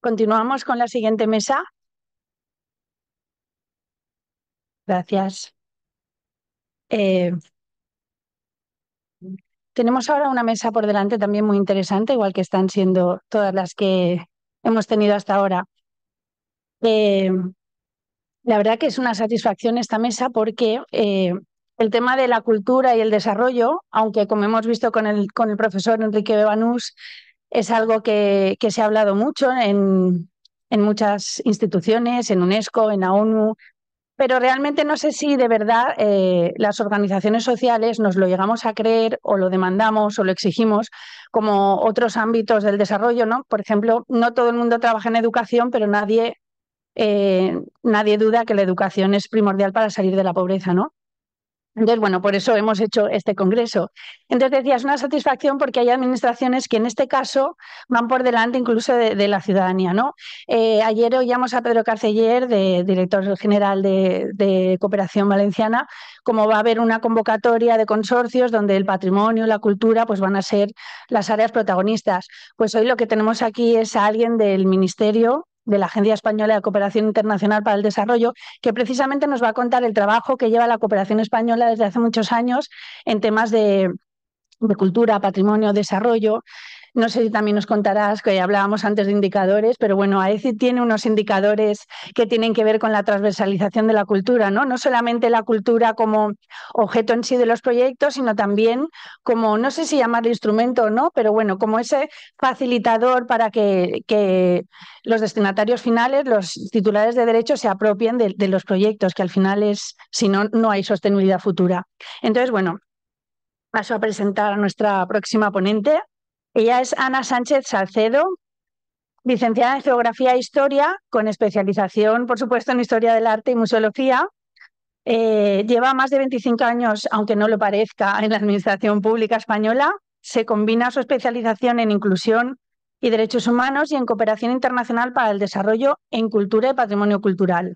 Continuamos con la siguiente mesa. Gracias. Eh, tenemos ahora una mesa por delante también muy interesante, igual que están siendo todas las que hemos tenido hasta ahora. Eh, la verdad que es una satisfacción esta mesa porque eh, el tema de la cultura y el desarrollo, aunque como hemos visto con el, con el profesor Enrique Bebanús, es algo que, se ha hablado mucho en, en muchas instituciones, en UNESCO, en la ONU, pero realmente no sé si de verdad eh, las organizaciones sociales nos lo llegamos a creer o lo demandamos o lo exigimos como otros ámbitos del desarrollo, ¿no? Por ejemplo, no todo el mundo trabaja en educación, pero nadie, eh, nadie duda que la educación es primordial para salir de la pobreza, ¿no? Entonces, bueno, por eso hemos hecho este congreso. Entonces decía, es una satisfacción porque hay administraciones que en este caso van por delante incluso de, la ciudadanía, ¿no? Eh, ayer oíamos a Pedro Carceller, de, director general de, de, Cooperación Valenciana, como va a haber una convocatoria de consorcios donde el patrimonio, la cultura, pues van a ser las áreas protagonistas. Pues hoy lo que tenemos aquí es a alguien del ministerio de la Agencia Española de Cooperación Internacional para el Desarrollo, que precisamente nos va a contar el trabajo que lleva la cooperación española desde hace muchos años en temas de, cultura, patrimonio, desarrollo, no sé si también nos contarás que hablábamos antes de indicadores, pero bueno, AECI tiene unos indicadores que tienen que ver con la transversalización de la cultura, ¿no? No solamente la cultura como objeto en sí de los proyectos, sino también como, no sé si llamarle instrumento o no, pero bueno, como ese facilitador para que, los destinatarios finales, los titulares de derechos, se apropien de, de los proyectos, que al final es, si no, no hay sostenibilidad futura. Entonces, bueno, paso a presentar a nuestra próxima ponente, ella es Ana Sánchez Salcedo, licenciada en Geografía e Historia, con especialización, por supuesto, en Historia del Arte y Museología. Eh, lleva más de 25 años, aunque no lo parezca, en la Administración Pública Española. Se combina su especialización en inclusión y derechos humanos y en cooperación internacional para el desarrollo en cultura y patrimonio cultural.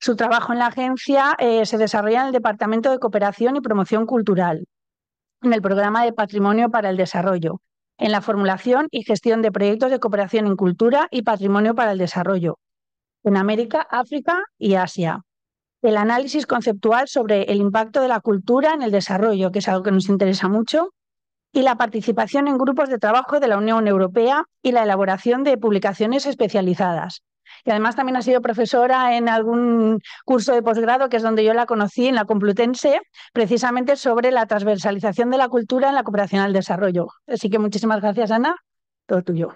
Su trabajo en la agencia eh, se desarrolla en el Departamento de Cooperación y Promoción Cultural en el Programa de Patrimonio para el Desarrollo, en la formulación y gestión de proyectos de cooperación en cultura y patrimonio para el desarrollo, en América, África y Asia. El análisis conceptual sobre el impacto de la cultura en el desarrollo, que es algo que nos interesa mucho, y la participación en grupos de trabajo de la Unión Europea y la elaboración de publicaciones especializadas y además también ha sido profesora en algún curso de posgrado, que es donde yo la conocí, en la Complutense, precisamente sobre la transversalización de la cultura en la cooperación al desarrollo. Así que muchísimas gracias, Ana. Todo tuyo.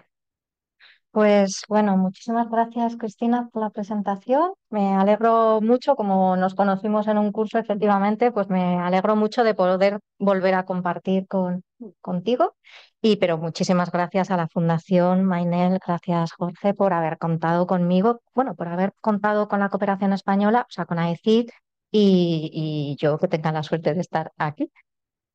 Pues bueno, muchísimas gracias Cristina por la presentación. Me alegro mucho, como nos conocimos en un curso efectivamente, pues me alegro mucho de poder volver a compartir con, contigo. Y pero muchísimas gracias a la Fundación Mainel, gracias Jorge por haber contado conmigo, bueno, por haber contado con la cooperación española, o sea, con AECID y, y yo que tenga la suerte de estar aquí.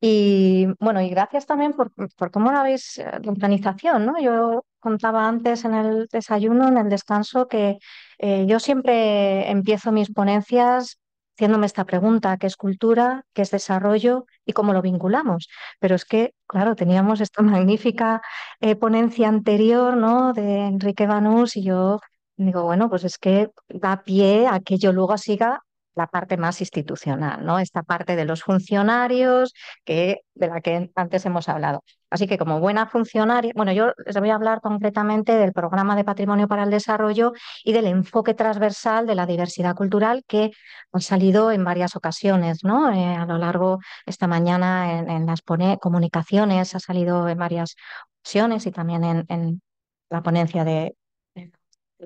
Y bueno, y gracias también por, por cómo lo habéis, la eh, organización, ¿no? Yo contaba antes en el desayuno, en el descanso, que eh, yo siempre empiezo mis ponencias haciéndome esta pregunta, ¿qué es cultura? ¿Qué es desarrollo? ¿Y cómo lo vinculamos? Pero es que, claro, teníamos esta magnífica eh, ponencia anterior ¿no? de Enrique Banús y yo digo, bueno, pues es que da pie a que yo luego siga la parte más institucional, ¿no? Esta parte de los funcionarios que, de la que antes hemos hablado. Así que como buena funcionaria, bueno, yo les voy a hablar concretamente del programa de patrimonio para el desarrollo y del enfoque transversal de la diversidad cultural que ha salido en varias ocasiones, ¿no? Eh, a lo largo esta mañana en, las comunicaciones ha salido en varias ocasiones y también en, la ponencia del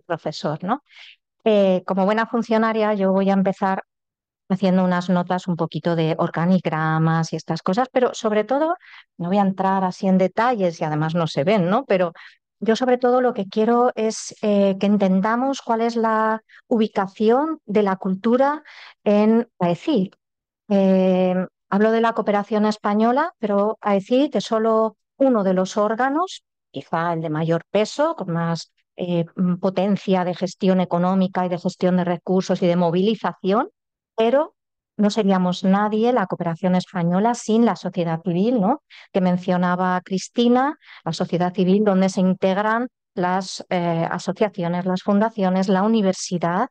profesor, ¿no? Eh, como buena funcionaria, yo voy a empezar haciendo unas notas un poquito de organigramas y estas cosas, pero sobre todo, no voy a entrar así en detalles y además no se ven, ¿no? Pero yo sobre todo lo que quiero es eh, que entendamos cuál es la ubicación de la cultura en AECID. Eh, hablo de la cooperación española, pero AECID es solo uno de los órganos, quizá el de mayor peso, con más eh, mm, potencia de gestión económica y de gestión de recursos y de movilización pero no seríamos nadie la cooperación española sin la sociedad civil, ¿no? Que mencionaba Cristina, la sociedad civil donde se integran las eh, asociaciones, las fundaciones, la universidad,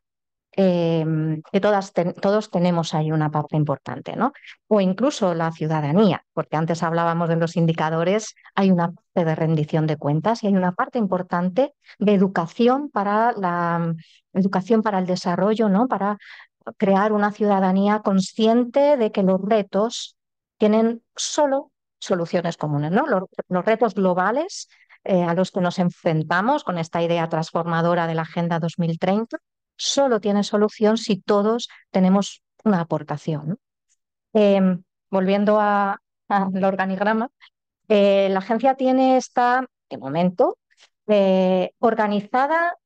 em, que todos tenemos ahí una parte importante, ¿no? O incluso la ciudadanía, porque antes hablábamos de los indicadores, hay una parte de rendición de cuentas y hay una parte importante de educación para la educación para el desarrollo, ¿no? Para crear una ciudadanía consciente de que los retos tienen solo soluciones comunes, ¿no? Los, retos globales eh, a los que nos enfrentamos con esta idea transformadora de la Agenda 2030 solo tienen solución si todos tenemos una aportación. Em, volviendo al organigrama, eh, la agencia tiene esta, de momento, eh, organizada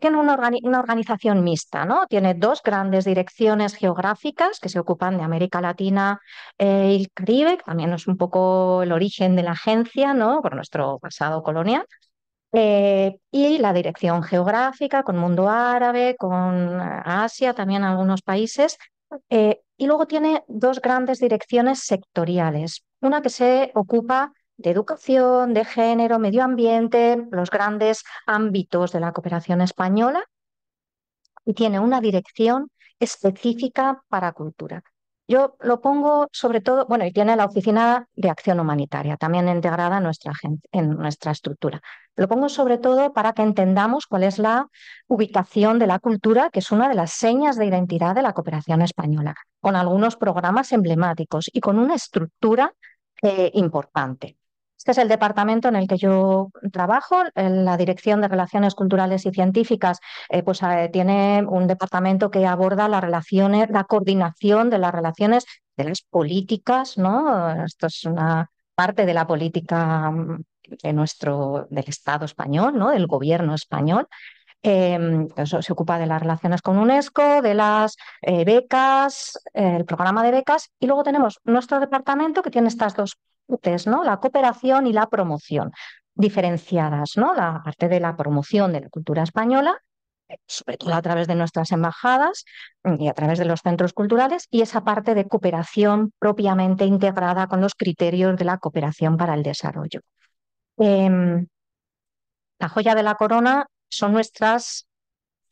tiene una, organización mixta, ¿no? Tiene dos grandes direcciones geográficas que se ocupan de América Latina eh, y el Caribe, que también es un poco el origen de la agencia, ¿no? Por nuestro pasado colonial. Eh, y la dirección geográfica con mundo árabe, con Asia, también algunos países. Eh, y luego tiene dos grandes direcciones sectoriales. Una que se ocupa de educación, de género, medio ambiente, los grandes ámbitos de la cooperación española y tiene una dirección específica para cultura. Yo lo pongo sobre todo, bueno, y tiene la Oficina de Acción Humanitaria, también integrada en nuestra, estructura. Lo pongo sobre todo para que entendamos cuál es la ubicación de la cultura, que es una de las señas de identidad de la cooperación española, con algunos programas emblemáticos y con una estructura eh, importante. Este es el departamento en el que yo trabajo. Eh, la Dirección de Relaciones Culturales y Científicas eh, pues, eh, tiene un departamento que aborda las relaciones, la coordinación de las relaciones de las políticas, ¿no? Esto es una parte de la política mm, de nuestro, del Estado español, ¿no? del gobierno español. Em, se ocupa de las relaciones con UNESCO, de las becas, el programa de becas, y luego tenemos nuestro departamento que tiene estas dos ¿no? La cooperación y la promoción diferenciadas, ¿no? La parte de la promoción de la cultura española, sobre todo a través de nuestras embajadas mm, y a través de los centros culturales, y esa parte de cooperación propiamente integrada con los criterios de la cooperación para el desarrollo. Em, la joya de la corona son nuestras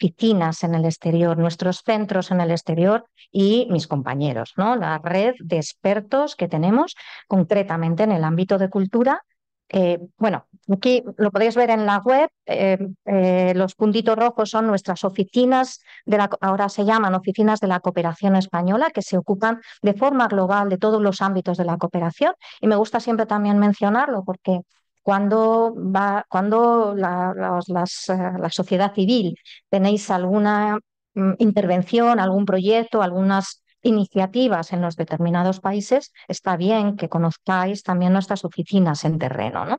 oficinas en el exterior, nuestros centros en el exterior y mis compañeros, ¿no? La red de expertos que tenemos concretamente en el ámbito de cultura. Eh, bueno, aquí lo podéis ver en la web. Eh, eh, los puntitos rojos son nuestras oficinas de la, ahora se llaman oficinas de la cooperación española, que se ocupan de forma global de todos los ámbitos de la cooperación. Y me gusta siempre también mencionarlo porque cuando, va, cuando eh, la, sociedad civil tenéis alguna mm, intervención, algún proyecto, algunas iniciativas en los determinados países, está bien que conozcáis también nuestras oficinas en terreno. ¿no?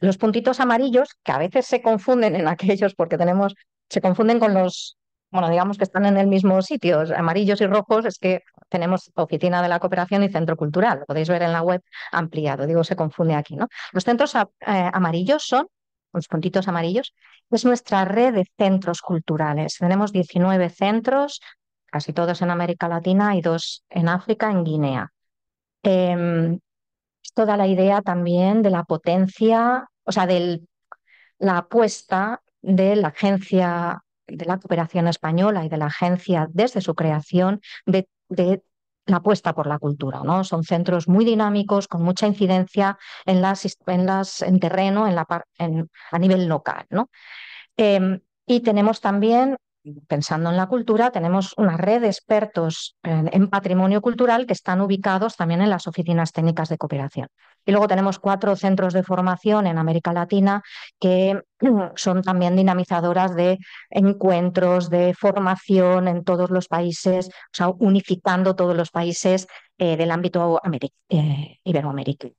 Los puntitos amarillos, que a veces se confunden en aquellos porque tenemos, se confunden con los, bueno, digamos que están en el mismo sitio, amarillos y rojos, es que tenemos oficina de la cooperación y centro cultural, lo podéis ver en la web ampliado, digo, se confunde aquí, ¿no? Los centros eh, amarillos son, los puntitos amarillos, es nuestra red de centros culturales. Tenemos 19 centros, casi todos en América Latina y dos en África, en Guinea. Eh, toda la idea también de la potencia, o sea, de la apuesta de la agencia de la cooperación española y de la agencia desde su creación de de la apuesta por la cultura, ¿no? Son centros muy dinámicos, con mucha incidencia en las, en, en terreno, en la en, a nivel local, ¿no? Em, y tenemos también, pensando en la cultura, tenemos una red de expertos en patrimonio cultural que están ubicados también en las oficinas técnicas de cooperación. Y luego tenemos cuatro centros de formación en América Latina que mm, son también dinamizadoras de encuentros, de formación en todos los países, o sea, unificando todos los países eh, del ámbito eh, iberoamericano.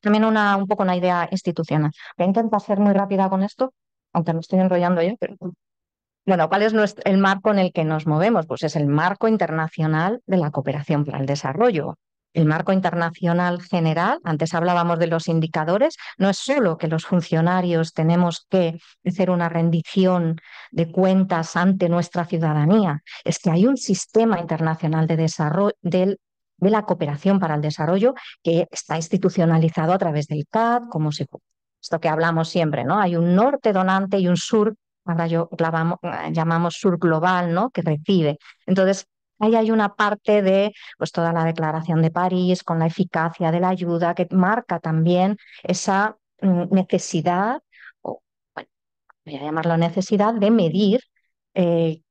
También una, un poco una idea institucional. Voy a intentar ser muy rápida con esto, aunque me estoy enrollando yo, bueno, ¿cuál es el marco en el que nos movemos? Pues es el marco internacional de la cooperación para el desarrollo, el marco internacional general, antes hablábamos de los indicadores, no es solo que los funcionarios tenemos que hacer una rendición de cuentas ante nuestra ciudadanía, es que hay un sistema internacional de desarrollo de la cooperación para el desarrollo que está institucionalizado a través del CAD, como se, esto que hablamos siempre, ¿no? Hay un norte donante y un sur, ahora yo llamamos sur global, ¿no? Que recibe. Entonces, Ahí hay una parte de pues, toda la Declaración de París con la eficacia de la ayuda que marca también esa mm, necesidad, o voy a llamarlo necesidad, de medir eh,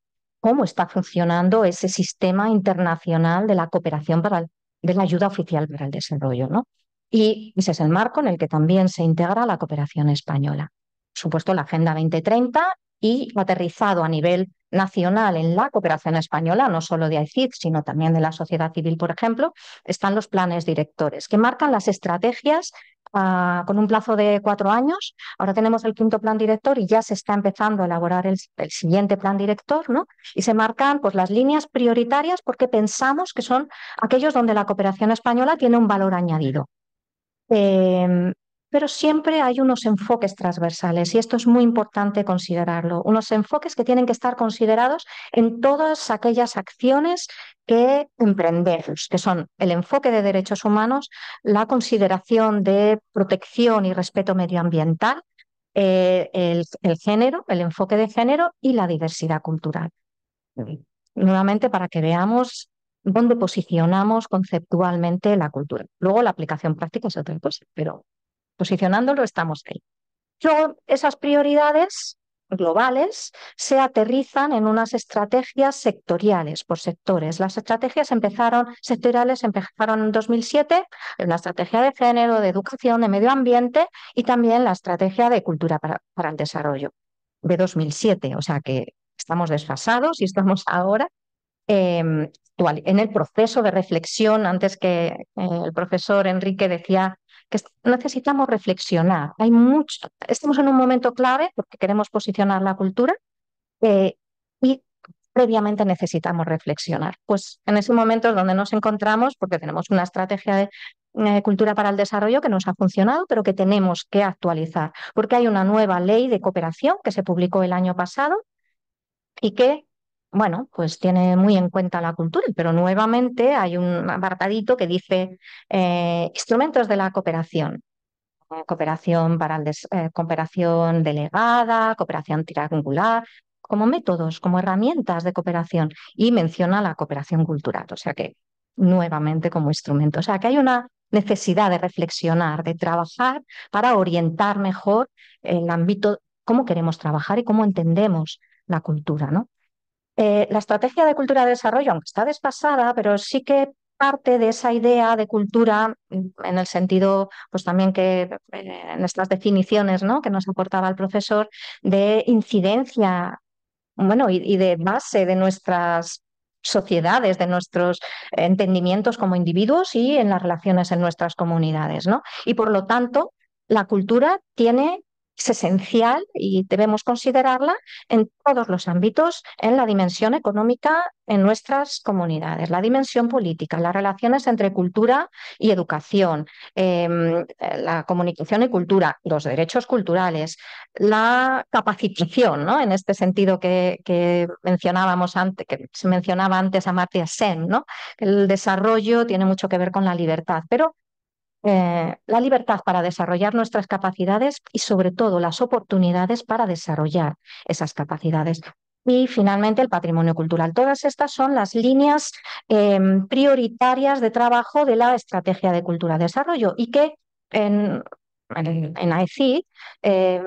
cómo está funcionando ese sistema internacional de la cooperación para de la ayuda oficial para el desarrollo. ¿no? Y ese es el marco en el que también se integra la cooperación española. Por supuesto, la Agenda 2030 y aterrizado a nivel nacional en la cooperación española, no solo de AICID, sino también de la sociedad civil, por ejemplo, están los planes directores, que marcan las estrategias ah, con un plazo de cuatro años. Ahora tenemos el quinto plan director y ya se está empezando a elaborar el, siguiente plan director, ¿no? Y se marcan pues, las líneas prioritarias porque pensamos que son aquellos donde la cooperación española tiene un valor añadido. Em, pero siempre hay unos enfoques transversales y esto es muy importante considerarlo, unos enfoques que tienen que estar considerados en todas aquellas acciones que emprendemos, que son el enfoque de derechos humanos, la consideración de protección y respeto medioambiental, eh, el, género, el enfoque de género y la diversidad cultural. Nuevamente, para que veamos dónde posicionamos conceptualmente la cultura. Luego la aplicación práctica es otra cosa, pero posicionándolo estamos ahí. Luego, esas prioridades globales se aterrizan en unas estrategias sectoriales por sectores. Las estrategias empezaron sectoriales empezaron en 2007, la estrategia de género, de educación, de medio ambiente y también la estrategia de cultura para, el desarrollo de 2007, o sea que estamos desfasados y estamos ahora em, en el proceso de reflexión. Antes que eh, el profesor Enrique decía que necesitamos reflexionar. Hay mucho, estamos en un momento clave porque queremos posicionar la cultura eh, y previamente necesitamos reflexionar. Pues en ese momento es donde nos encontramos porque tenemos una estrategia de eh, cultura para el desarrollo que nos ha funcionado, pero que tenemos que actualizar porque hay una nueva ley de cooperación que se publicó el año pasado y que bueno, pues tiene muy en cuenta la cultura, pero nuevamente hay un apartadito que dice eh, instrumentos de la cooperación. Cooperación, para eh, cooperación delegada, cooperación triangular, como métodos, como herramientas de cooperación y menciona la cooperación cultural, o sea que nuevamente como instrumento. O sea que hay una necesidad de reflexionar, de trabajar para orientar mejor el ámbito, cómo queremos trabajar y cómo entendemos la cultura, ¿no? Eh, la estrategia de cultura de desarrollo, aunque está despasada, pero sí que parte de esa idea de cultura mm, en el sentido, pues también que eh, en estas definiciones ¿no? que nos aportaba el profesor, de incidencia bueno, y, de base de nuestras sociedades, de nuestros entendimientos como individuos y en las relaciones en nuestras comunidades. ¿no? Y por lo tanto, la cultura tiene es esencial y debemos considerarla en todos los ámbitos, en la dimensión económica en nuestras comunidades, la dimensión política, las relaciones entre cultura y educación, em, la comunicación y cultura, los derechos culturales, la capacitación, ¿no? en este sentido que, mencionábamos antes, que se mencionaba antes a Matthias Sen, ¿no? el desarrollo tiene mucho que ver con la libertad, pero eh, la libertad para desarrollar nuestras capacidades y sobre todo las oportunidades para desarrollar esas capacidades. Y finalmente el patrimonio cultural. Todas estas son las líneas em, prioritarias de trabajo de la estrategia de cultura de desarrollo y que en, en, e em,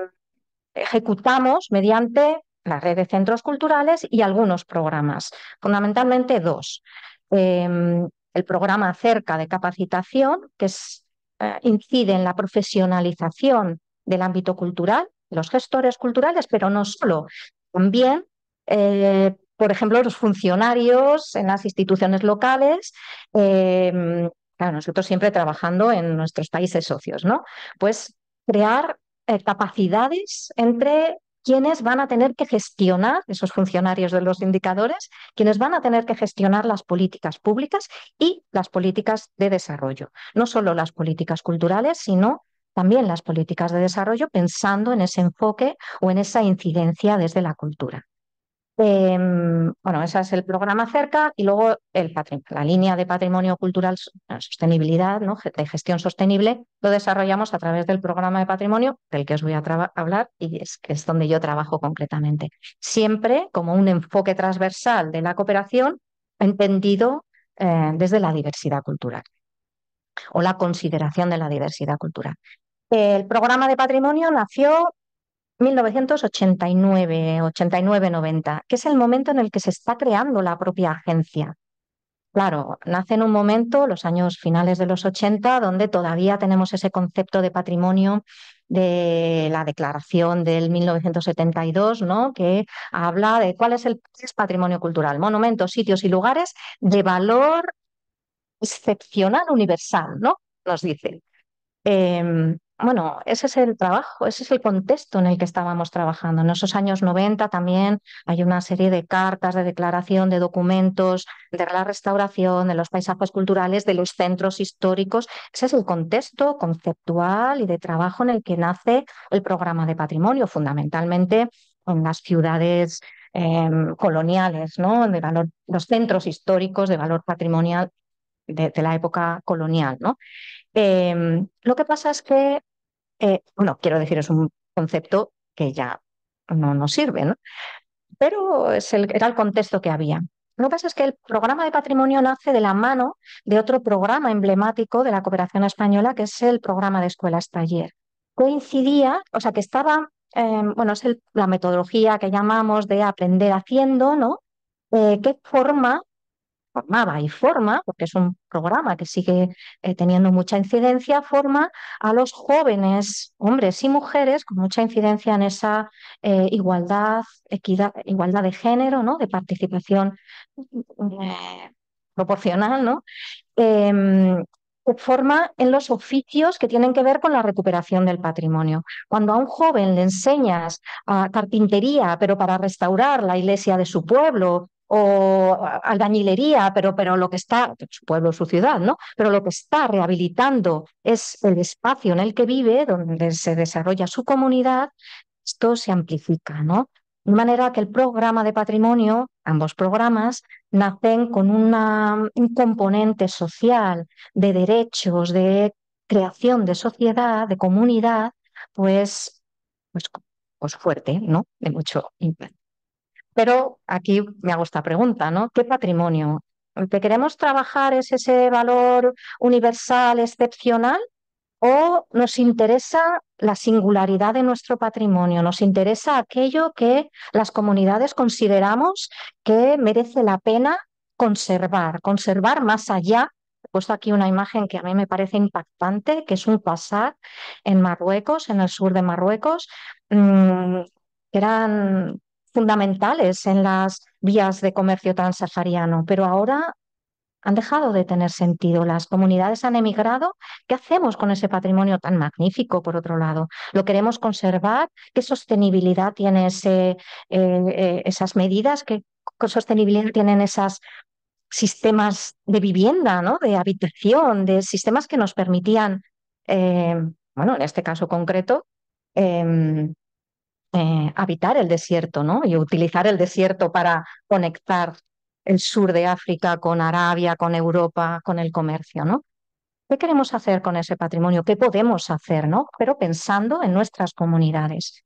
ejecutamos mediante la red de centros culturales y algunos programas, fundamentalmente dos. Em, el programa Cerca de Capacitación, que es eh, incide en la profesionalización del ámbito cultural, los gestores culturales, pero no solo, también eh, por ejemplo, los funcionarios en las instituciones locales, em, nosotros siempre trabajando en nuestros países socios, ¿no? Pues crear eh, capacidades entre quienes van a tener que gestionar, esos funcionarios de los indicadores, quienes van a tener que gestionar las políticas públicas y las políticas de desarrollo. No solo las políticas culturales, sino también las políticas de desarrollo pensando en ese enfoque o en esa incidencia desde la cultura. Em, bueno, ese es el programa cerca y luego el la línea de patrimonio cultural, eh, sostenibilidad, ¿no? de gestión sostenible, lo desarrollamos a través del programa de patrimonio del que os voy a hablar y es, es donde yo trabajo concretamente. Siempre como un enfoque transversal de la cooperación entendido eh, desde la diversidad cultural o la consideración de la diversidad cultural. El programa de patrimonio nació 1989, 89-90, que es el momento en el que se está creando la propia agencia. Claro, nace en un momento, los años finales de los 80, donde todavía tenemos ese concepto de patrimonio de la declaración del 1972, ¿no? que habla de cuál es el patrimonio cultural, monumentos, sitios y lugares de valor excepcional universal, ¿no? nos dicen. Em, bueno, ese es el trabajo, ese es el contexto en el que estábamos trabajando. En esos años 90 también hay una serie de cartas, de declaración, de documentos, de la restauración, de los paisajes culturales, de los centros históricos. Ese es el contexto conceptual y de trabajo en el que nace el programa de patrimonio, fundamentalmente en las ciudades em, coloniales, ¿no? De valor, los centros históricos de valor patrimonial de, de, la época colonial, ¿no? Em, lo que pasa es que, eh, bueno, quiero decir, es un concepto que ya no nos sirve, ¿no? Pero era el contexto que había. Lo que pasa es que el programa de patrimonio nace de la mano de otro programa emblemático de la cooperación española, que es el programa de escuelas taller. Coincidía, o sea, que estaba, em, bueno, es la metodología que llamamos de aprender haciendo, ¿no? Eh, ¿Qué forma formaba y forma, porque es un programa que sigue eh, teniendo mucha incidencia, forma a los jóvenes hombres y mujeres con mucha incidencia en esa eh, igualdad, igualdad de género, ¿no? de participación mm, eh, proporcional, ¿no? Em, forma en los oficios que tienen que ver con la recuperación del patrimonio. Cuando a un joven le enseñas a ah, carpintería, pero para restaurar la iglesia de su pueblo o albañilería, pero, pero lo que está, su pueblo, su ciudad, ¿no? Pero lo que está rehabilitando es el espacio en el que vive, donde se desarrolla su comunidad, esto se amplifica, ¿no? De manera que el programa de patrimonio, ambos programas, nacen con una, un componente social de derechos, de creación de sociedad, de comunidad, pues, pues, pues fuerte, ¿no? De mucho impacto. Pero aquí me hago esta pregunta, ¿no? ¿Qué patrimonio? te queremos trabajar es ese valor universal, excepcional? ¿O nos interesa la singularidad de nuestro patrimonio? ¿Nos interesa aquello que las comunidades consideramos que merece la pena conservar, conservar más allá He puesto aquí una imagen que a mí me parece impactante, que es un pasar en Marruecos, en el sur de Marruecos. Mm, eran fundamentales en las vías de comercio transsahariano, pero ahora han dejado de tener sentido, las comunidades han emigrado. ¿Qué hacemos con ese patrimonio tan magnífico, por otro lado? ¿Lo queremos conservar? ¿Qué sostenibilidad tienen eh, eh, esas medidas? ¿Qué sostenibilidad tienen esos sistemas de vivienda, ¿no? de habitación, de sistemas que nos permitían, eh, bueno, en este caso concreto, em, eh, habitar el desierto, ¿no? Y utilizar el desierto para conectar el sur de África con Arabia, con Europa, con el comercio, ¿no? ¿Qué queremos hacer con ese patrimonio? ¿Qué podemos hacer, no? Pero pensando en nuestras comunidades.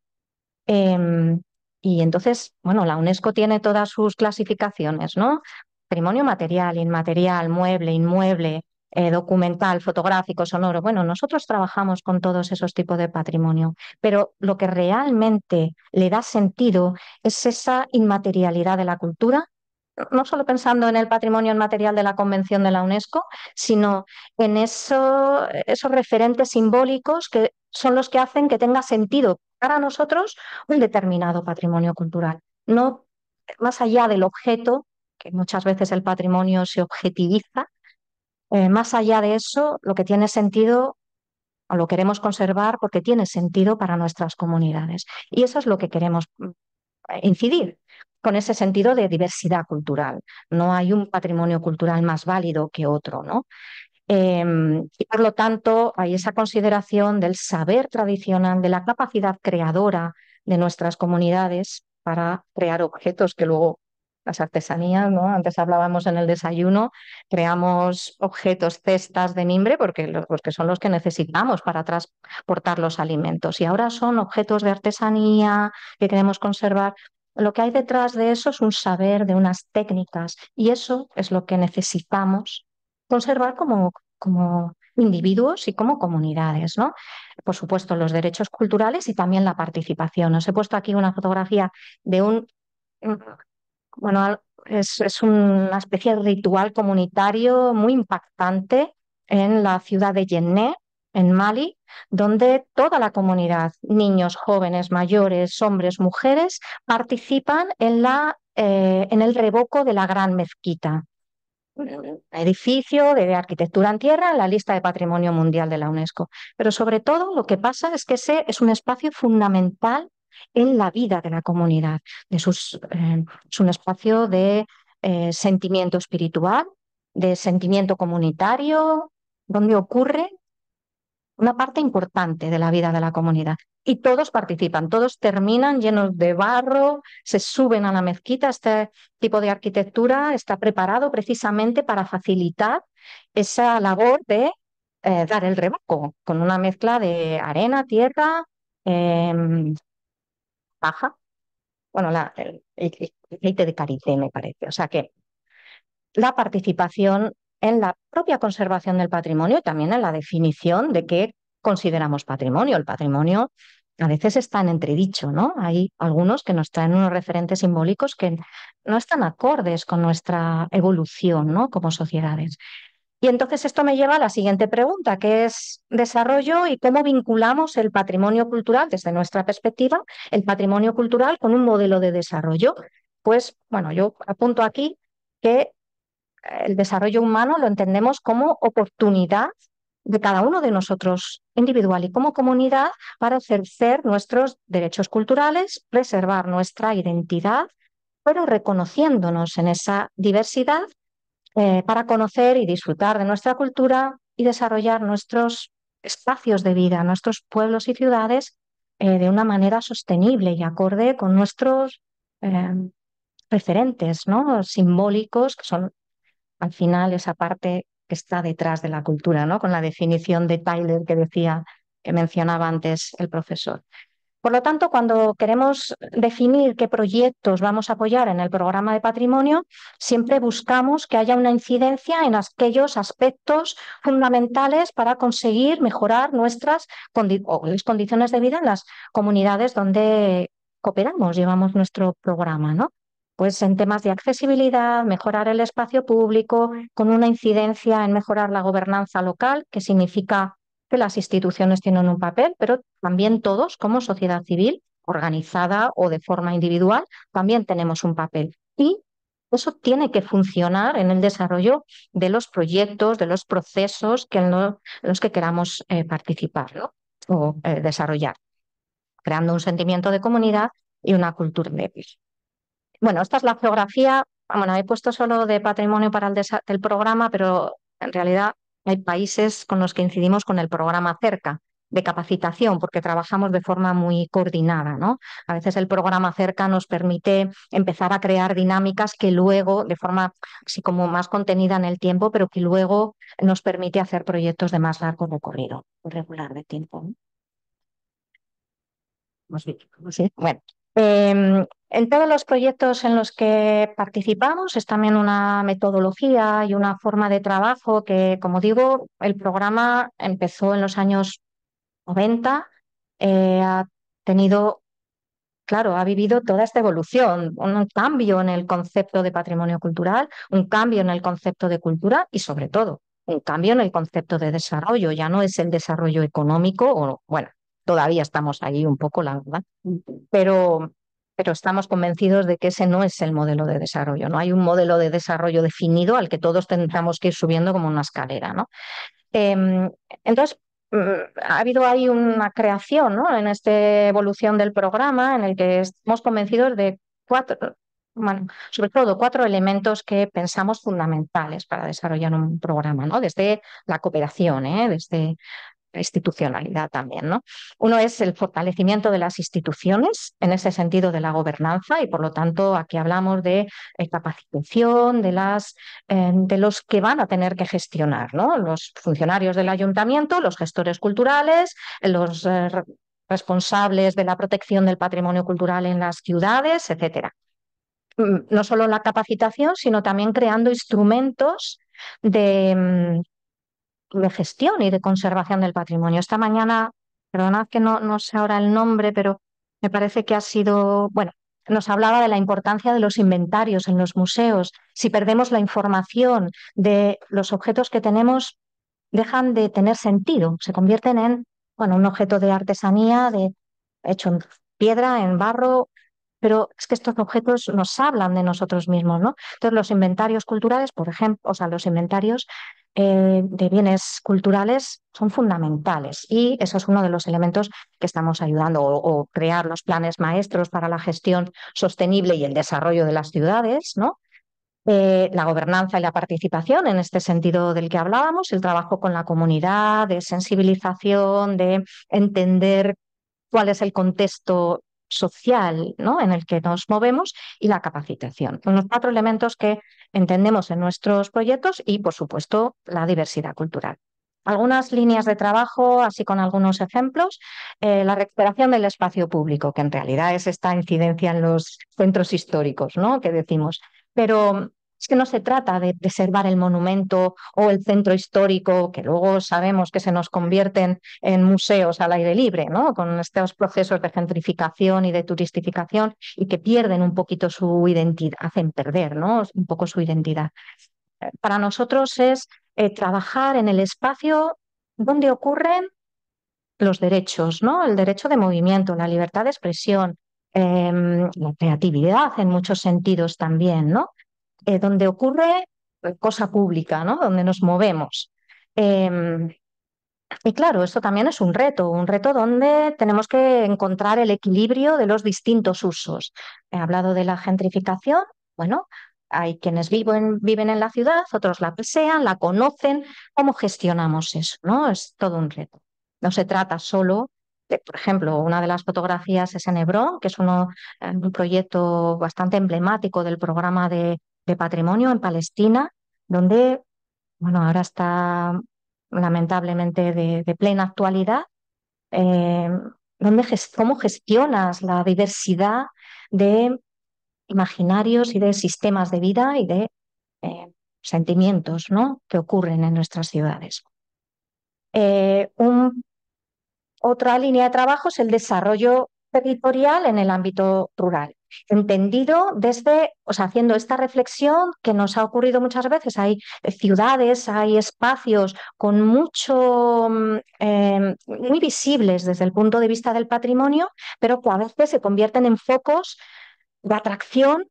Em, y entonces, bueno, la UNESCO tiene todas sus clasificaciones, ¿no? Patrimonio material, inmaterial, mueble, inmueble, eh, documental, fotográfico, sonoro. Bueno, nosotros trabajamos con todos esos tipos de patrimonio, pero lo que realmente le da sentido es esa inmaterialidad de la cultura, no solo pensando en el patrimonio inmaterial de la Convención de la UNESCO, sino en esos referentes simbólicos que son los que hacen que tenga sentido para nosotros un determinado patrimonio cultural. No más allá del objeto, que muchas veces el patrimonio se objetiviza, eh, más allá de eso, lo que tiene sentido o lo queremos conservar porque tiene sentido para nuestras comunidades. Y eso es lo que queremos mm, incidir con ese sentido de diversidad cultural. No hay un patrimonio cultural más válido que otro, ¿no? Em, y por lo tanto, hay esa consideración del saber tradicional, de la capacidad creadora de nuestras comunidades para crear objetos que luego las artesanías, ¿no? Antes hablábamos en el desayuno, creamos objetos, cestas de mimbre, porque, son los que necesitamos para transportar los alimentos. Y ahora son objetos de artesanía que queremos conservar. Lo que hay detrás de eso es un saber de unas técnicas y eso es lo que necesitamos conservar como, como individuos y como comunidades, ¿no? Por supuesto, los derechos culturales y también la participación. Os he puesto aquí una fotografía de un bueno, es, una especie de ritual comunitario muy impactante en la ciudad de Yenné, en Mali, donde toda la comunidad, niños, jóvenes, mayores, hombres, mujeres, participan en, eh, en el revoco de la gran mezquita, edificio de arquitectura en tierra en la lista de patrimonio mundial de la UNESCO. Pero sobre todo lo que pasa es que ese es un espacio fundamental en la vida de la comunidad. De eh, es un espacio de eh, sentimiento espiritual, de sentimiento comunitario, donde ocurre una parte importante de la vida de la comunidad. Y todos participan, todos terminan llenos de barro, se suben a la mezquita. Este tipo de arquitectura está preparado precisamente para facilitar esa labor de eh, dar el remoco, con una mezcla de arena, tierra, em, Paja. bueno, la, el, de Carité, me parece. O sea que la participación en la propia conservación del patrimonio y también en la definición de qué consideramos patrimonio. El patrimonio a veces está en entredicho, ¿no? Hay algunos que nos traen unos referentes simbólicos que no están acordes con nuestra evolución, ¿no? Como sociedades. Y entonces esto me lleva a la siguiente pregunta, que es desarrollo y cómo vinculamos el patrimonio cultural, desde nuestra perspectiva, el patrimonio cultural con un modelo de desarrollo. Pues bueno, yo apunto aquí que eh, el desarrollo humano lo entendemos como oportunidad de cada uno de nosotros, individual y como comunidad, para ejercer nuestros derechos culturales, preservar nuestra identidad, pero reconociéndonos en esa diversidad eh, para conocer y disfrutar de nuestra cultura y desarrollar nuestros espacios de vida, nuestros pueblos y ciudades eh, de una manera sostenible y acorde con nuestros eh, referentes ¿no? simbólicos, que son al final esa parte que está detrás de la cultura, ¿no? con la definición de Tyler que decía, que mencionaba antes el profesor. Por lo tanto, cuando queremos definir qué proyectos vamos a apoyar en el programa de patrimonio, siempre buscamos que haya una incidencia en aquellos aspectos fundamentales para conseguir mejorar nuestras condiciones de vida en las comunidades donde cooperamos, llevamos nuestro programa, ¿no? Pues en temas de accesibilidad, mejorar el espacio público, con una incidencia en mejorar la gobernanza local, que significa que las instituciones tienen un papel, pero también todos como sociedad civil, organizada o de forma individual, también tenemos un papel. Y eso tiene que funcionar en el desarrollo de los proyectos, de los procesos que en, los que queramos eh, participar o eh, desarrollar, creando un sentimiento de comunidad y una cultura de vida. Bueno, esta es la geografía. Bueno, he puesto solo de patrimonio para el del programa, pero en realidad hay países con los que incidimos con el programa Cerca de capacitación, porque trabajamos de forma muy coordinada, ¿no? A veces el programa cerca nos permite empezar a crear dinámicas que luego, de forma así como más contenida en el tiempo, pero que luego nos permite hacer proyectos de más largo recorrido, regular de tiempo. ¿no? bueno, Em, en todos los proyectos en los que participamos es también una metodología y una forma de trabajo que, como digo, el programa empezó en los años 90, eh, ha tenido, claro, ha vivido toda esta evolución, un cambio en el concepto de patrimonio cultural, un cambio en el concepto de cultura y sobre todo un cambio en el concepto de desarrollo. Ya no es el desarrollo económico o, bueno, Todavía estamos ahí un poco, la verdad, pero, pero estamos convencidos de que ese no es el modelo de desarrollo. No hay un modelo de desarrollo definido al que todos tendremos que ir subiendo como una escalera. ¿no? Em, entonces, mm, ha habido ahí una creación ¿no? en esta evolución del programa en el que estamos convencidos de cuatro, bueno, sobre todo cuatro elementos que pensamos fundamentales para desarrollar un programa, ¿no? desde la cooperación, ¿eh? desde institucionalidad también. ¿no? Uno es el fortalecimiento de las instituciones en ese sentido de la gobernanza y por lo tanto aquí hablamos de eh, capacitación de, las, eh, de los que van a tener que gestionar, ¿no? los funcionarios del ayuntamiento, los gestores culturales, los eh, responsables de la protección del patrimonio cultural en las ciudades, etcétera mm, no solo la capacitación, sino también creando instrumentos de, mm, de gestión y de conservación del patrimonio. Esta mañana, perdonad que no, no sé ahora el nombre, pero me parece que ha sido, bueno, nos hablaba de la importancia de los inventarios en los museos. Si perdemos la información de los objetos que tenemos, dejan de tener sentido, se convierten en, bueno, un objeto de artesanía, de hecho en piedra, en barro, pero es que estos objetos nos hablan de nosotros mismos, ¿no? Entonces los inventarios culturales, por ejemplo, o sea, los inventarios eh, de bienes culturales son fundamentales y eso es uno de los elementos que estamos ayudando o, crear los planes maestros para la gestión sostenible y el desarrollo de las ciudades, ¿no? Eh, la gobernanza y la participación en este sentido del que hablábamos, el trabajo con la comunidad, de sensibilización, de entender cuál es el contexto social ¿no? en el que nos movemos y la capacitación. Son los cuatro elementos que entendemos en nuestros proyectos y, por supuesto, la diversidad cultural. Algunas líneas de trabajo, así con algunos ejemplos, eh, la recuperación del espacio público, que en realidad es esta incidencia en los centros históricos, ¿no? Que decimos. Pero es que no se trata de preservar el monumento o el centro histórico, que luego sabemos que se nos convierten en museos al aire libre, ¿no? Con estos procesos de gentrificación y de turistificación y que pierden un poquito su identidad, hacen perder, ¿no? Un poco su identidad. Para nosotros es eh, trabajar en el espacio donde ocurren los derechos, ¿no? El derecho de movimiento, la libertad de expresión, em, la creatividad en muchos sentidos también, ¿no? Eh, donde ocurre pues, cosa pública, ¿no? Donde nos movemos. Em, y claro, esto también es un reto, un reto donde tenemos que encontrar el equilibrio de los distintos usos. He hablado de la gentrificación, bueno, hay quienes viven, viven en la ciudad, otros la pasean, la conocen, ¿cómo gestionamos eso? ¿no? Es todo un reto. No se trata solo por ejemplo, una de las fotografías es en Hebrón, que es eh, un proyecto bastante emblemático del programa de de patrimonio en Palestina, donde, bueno, ahora está lamentablemente de, plena actualidad, eh, donde cómo gestionas la diversidad de imaginarios y de sistemas de vida y de eh, sentimientos ¿no? que ocurren en nuestras ciudades. Eh, un, otra línea de trabajo es el desarrollo territorial en el ámbito rural entendido desde, o sea, haciendo esta reflexión que nos ha ocurrido muchas veces. Hay eh, ciudades, hay espacios con mucho, mm, em, muy visibles desde el punto de vista del patrimonio, pero que a veces se convierten en focos de atracción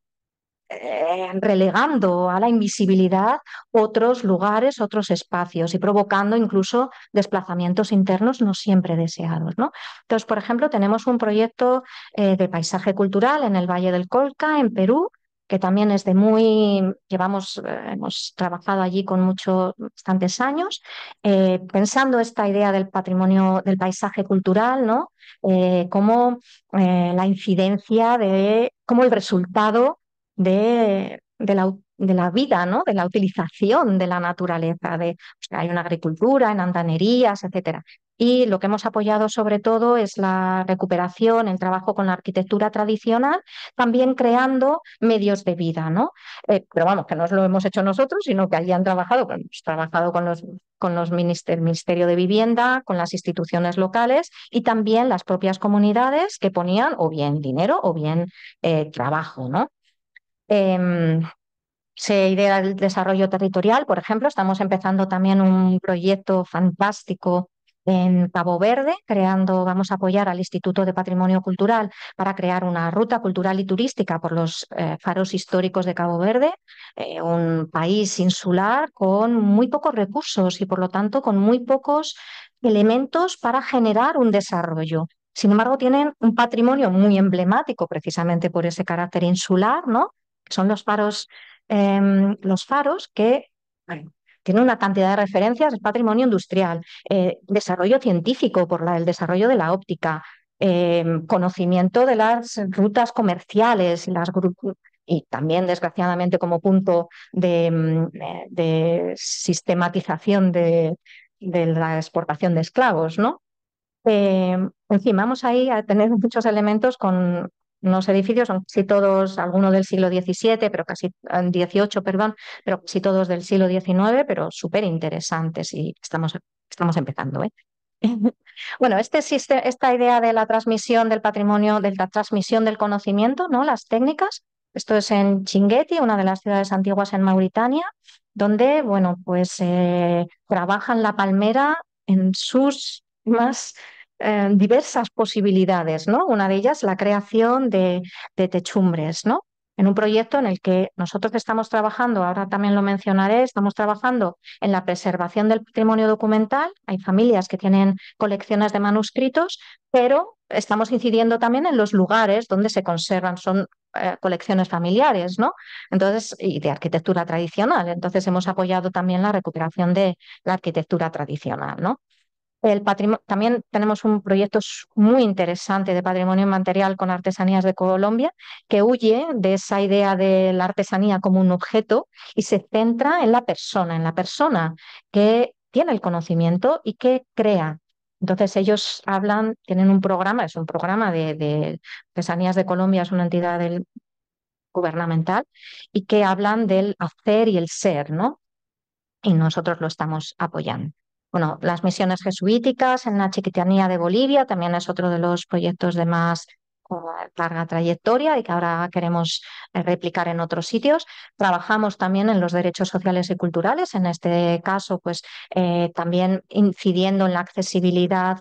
eh, relegando a la invisibilidad otros lugares, otros espacios y provocando incluso desplazamientos internos no siempre deseados. ¿no? Entonces, por ejemplo, tenemos un proyecto eh, de paisaje cultural en el Valle del Colca, en Perú, que también es de muy, llevamos, eh, hemos trabajado allí con muchos, bastantes años, pensando esta idea del patrimonio, del paisaje cultural, ¿no? como la incidencia de, como el resultado de, de, la, vida, ¿no? de la utilización de la naturaleza, de hay una agricultura, en andanerías, etcétera. Y lo que hemos apoyado sobre todo es la recuperación, el trabajo con la arquitectura tradicional, también creando medios de vida, ¿no? Eh, pero vamos, que no lo hemos hecho nosotros, sino que allí han trabajado, hemos trabajado con los con los el Ministerio de Vivienda, con las instituciones locales y también las propias comunidades que ponían o bien dinero o bien eh, trabajo, ¿no? Em, se idea el desarrollo territorial, por ejemplo, estamos empezando también un proyecto fantástico en Cabo Verde, creando, vamos a apoyar al Instituto de Patrimonio Cultural para crear una ruta cultural y turística por los eh, faros históricos de Cabo Verde, eh, un país insular con muy pocos recursos y por lo tanto con muy pocos elementos para generar un desarrollo. Sin embargo, tienen un patrimonio muy emblemático precisamente por ese carácter insular, ¿no? Son los faros, em, los faros que tienen una cantidad de referencias, es patrimonio industrial, eh, desarrollo científico por la, el desarrollo de la óptica, em, conocimiento de las rutas comerciales y las y también, desgraciadamente, como punto de, em, sistematización de, la exportación de esclavos, ¿no? Eh, vamos ahí a tener muchos elementos con, los edificios, son casi todos, algunos del siglo XVII, pero casi XVIII, eh, perdón, pero casi todos del siglo XIX, pero súper interesantes y estamos, estamos empezando. ¿eh? bueno, este, esta idea de la transmisión del patrimonio, de la transmisión del conocimiento, ¿no? las técnicas, esto es en Chinguetti, una de las ciudades antiguas en Mauritania, donde, bueno, pues eh, trabajan la palmera en sus más eh, diversas posibilidades, ¿no? Una de ellas la creación de, techumbres, ¿no? en un proyecto en el que nosotros estamos trabajando, ahora también lo mencionaré, estamos trabajando en la preservación del patrimonio documental. Hay familias que tienen colecciones de manuscritos, pero estamos incidiendo también en los lugares donde se conservan, son eh, colecciones familiares, ¿no? Entonces, y de arquitectura tradicional. Entonces, hemos apoyado también la recuperación de la arquitectura tradicional, ¿no? El también tenemos un proyecto muy interesante de patrimonio material con Artesanías de Colombia, que huye de esa idea de la artesanía como un objeto y se centra en la persona, en la persona que tiene el conocimiento y que crea. Entonces ellos hablan, tienen un programa, es un programa de, Artesanías de Colombia, es una entidad gubernamental, y que hablan del hacer y el ser, ¿no? Y nosotros lo estamos apoyando. Bueno, las misiones jesuíticas en la chiquitanía de Bolivia también es otro de los proyectos de más eh, larga trayectoria y que ahora queremos eh, replicar en otros sitios. Trabajamos también en los derechos sociales y culturales, en este caso, pues eh, también incidiendo en la accesibilidad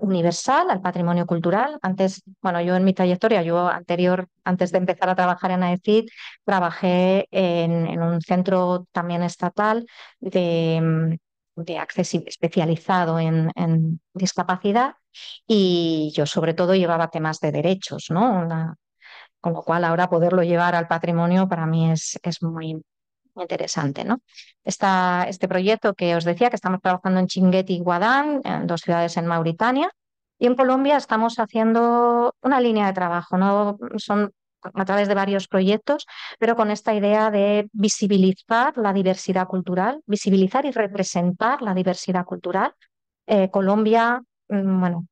universal al patrimonio cultural. Antes, bueno, yo en mi trayectoria, yo anterior, antes de empezar a trabajar en AECID, trabajé en un centro también estatal de de accesible, especializado en, discapacidad y yo sobre todo llevaba temas de derechos, ¿no? con lo cual ahora poderlo llevar al patrimonio para mí es, es muy interesante, ¿no? está este proyecto que os decía que estamos trabajando en Chinguetti y Guadán, dos ciudades en Mauritania, y en Colombia estamos haciendo una línea de trabajo, ¿no? Son a través de varios proyectos, pero con esta idea de visibilizar la diversidad cultural, visibilizar y representar la diversidad cultural. Eh, Colombia, mm, bueno,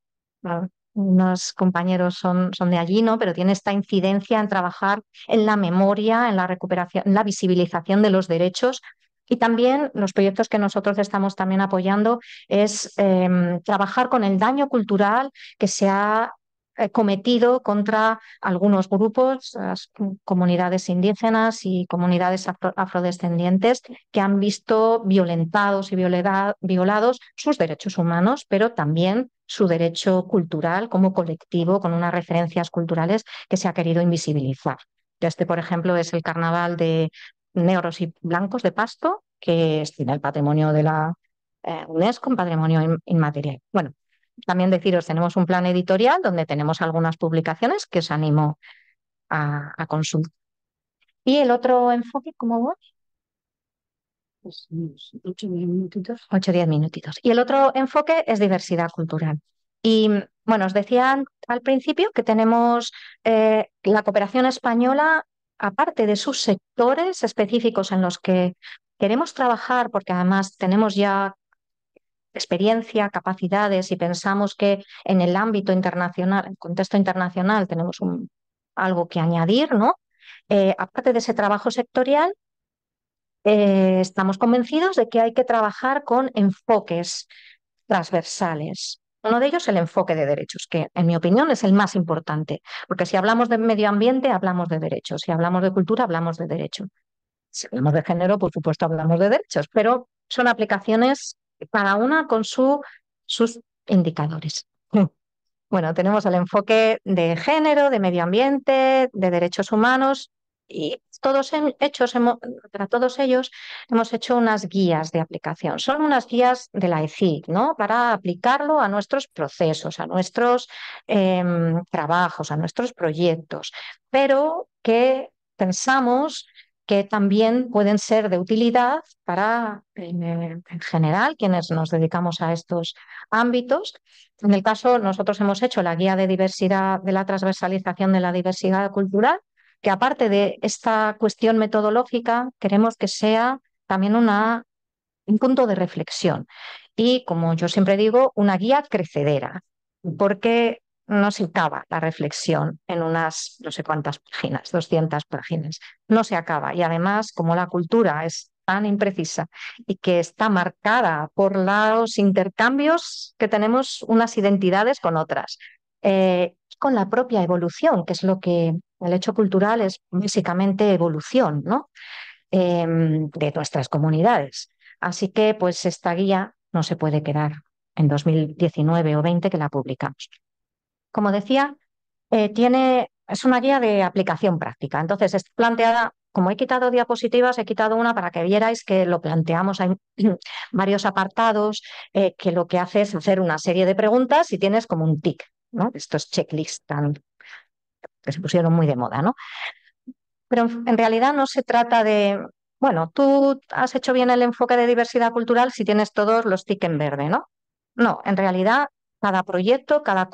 unos compañeros son, son de allí, ¿no? Pero tiene esta incidencia en trabajar en la memoria, en la recuperación, en la visibilización de los derechos. Y también los proyectos que nosotros estamos también apoyando es em, trabajar con el daño cultural que se ha eh, cometido contra algunos grupos, las comunidades indígenas y comunidades afrodescendientes, que han visto violentados y violados sus derechos humanos, pero también su derecho cultural como colectivo, con unas referencias culturales que se ha querido invisibilizar. Este, por ejemplo, es el carnaval de negros y blancos de pasto, que es el patrimonio de la eh, UNESCO, un patrimonio inmaterial. Bueno, también deciros, tenemos un plan editorial donde tenemos algunas publicaciones que os animo a, consultar. Y el otro enfoque, ¿cómo voy? Pues, ocho diez minutitos. Ocho minutitos. Y el otro enfoque es diversidad cultural. Y bueno, os decía al principio que tenemos eh, la cooperación española, aparte de sus sectores específicos en los que queremos trabajar, porque además tenemos ya experiencia, capacidades, y pensamos que en el ámbito internacional, en el contexto internacional, tenemos un, algo que añadir, ¿no? Eh, aparte de ese trabajo sectorial, eh, estamos convencidos de que hay que trabajar con enfoques transversales. Uno de ellos el enfoque de derechos, que en mi opinión es el más importante, porque si hablamos de medio ambiente, hablamos de derechos, si hablamos de cultura, hablamos de derechos. Si hablamos de género, por supuesto, hablamos de derechos, pero son aplicaciones cada una con sus indicadores. Bueno, tenemos el enfoque de género, de medio ambiente, de derechos humanos y todos para todos ellos hemos hecho unas guías de aplicación. Son unas guías de la ECIC, ¿no? Para aplicarlo a nuestros procesos, a nuestros em, trabajos, a nuestros proyectos, pero que pensamos que también pueden ser de utilidad para, en, general, quienes nos dedicamos a estos ámbitos. En el caso, nosotros hemos hecho la guía de diversidad, de la transversalización de la diversidad cultural, que aparte de esta cuestión metodológica, queremos que sea también un punto de reflexión y, como yo siempre digo, una guía crecedera, porque no se acaba la reflexión en unas no sé cuántas páginas, 200 páginas. No se acaba. Y además, como la cultura es tan imprecisa y que está marcada por los intercambios que tenemos unas identidades con otras, eh, con la propia evolución, que es lo que el hecho cultural es básicamente evolución ¿no? Em, de nuestras comunidades. Así que pues esta guía no se puede quedar en 2019 o 20 que la publicamos como decía, eh, tiene, es una guía de aplicación práctica. Entonces, es planteada, como he quitado diapositivas, he quitado una para que vierais que lo planteamos en varios apartados, eh, que lo que hace es hacer una serie de preguntas y tienes como un tic, ¿no? Estos checklists que se pusieron muy de moda, ¿no? Pero en realidad no se trata de, bueno, tú has hecho bien el enfoque de diversidad cultural si tienes todos los tics en verde, ¿no? No, en realidad cada proyecto, cada,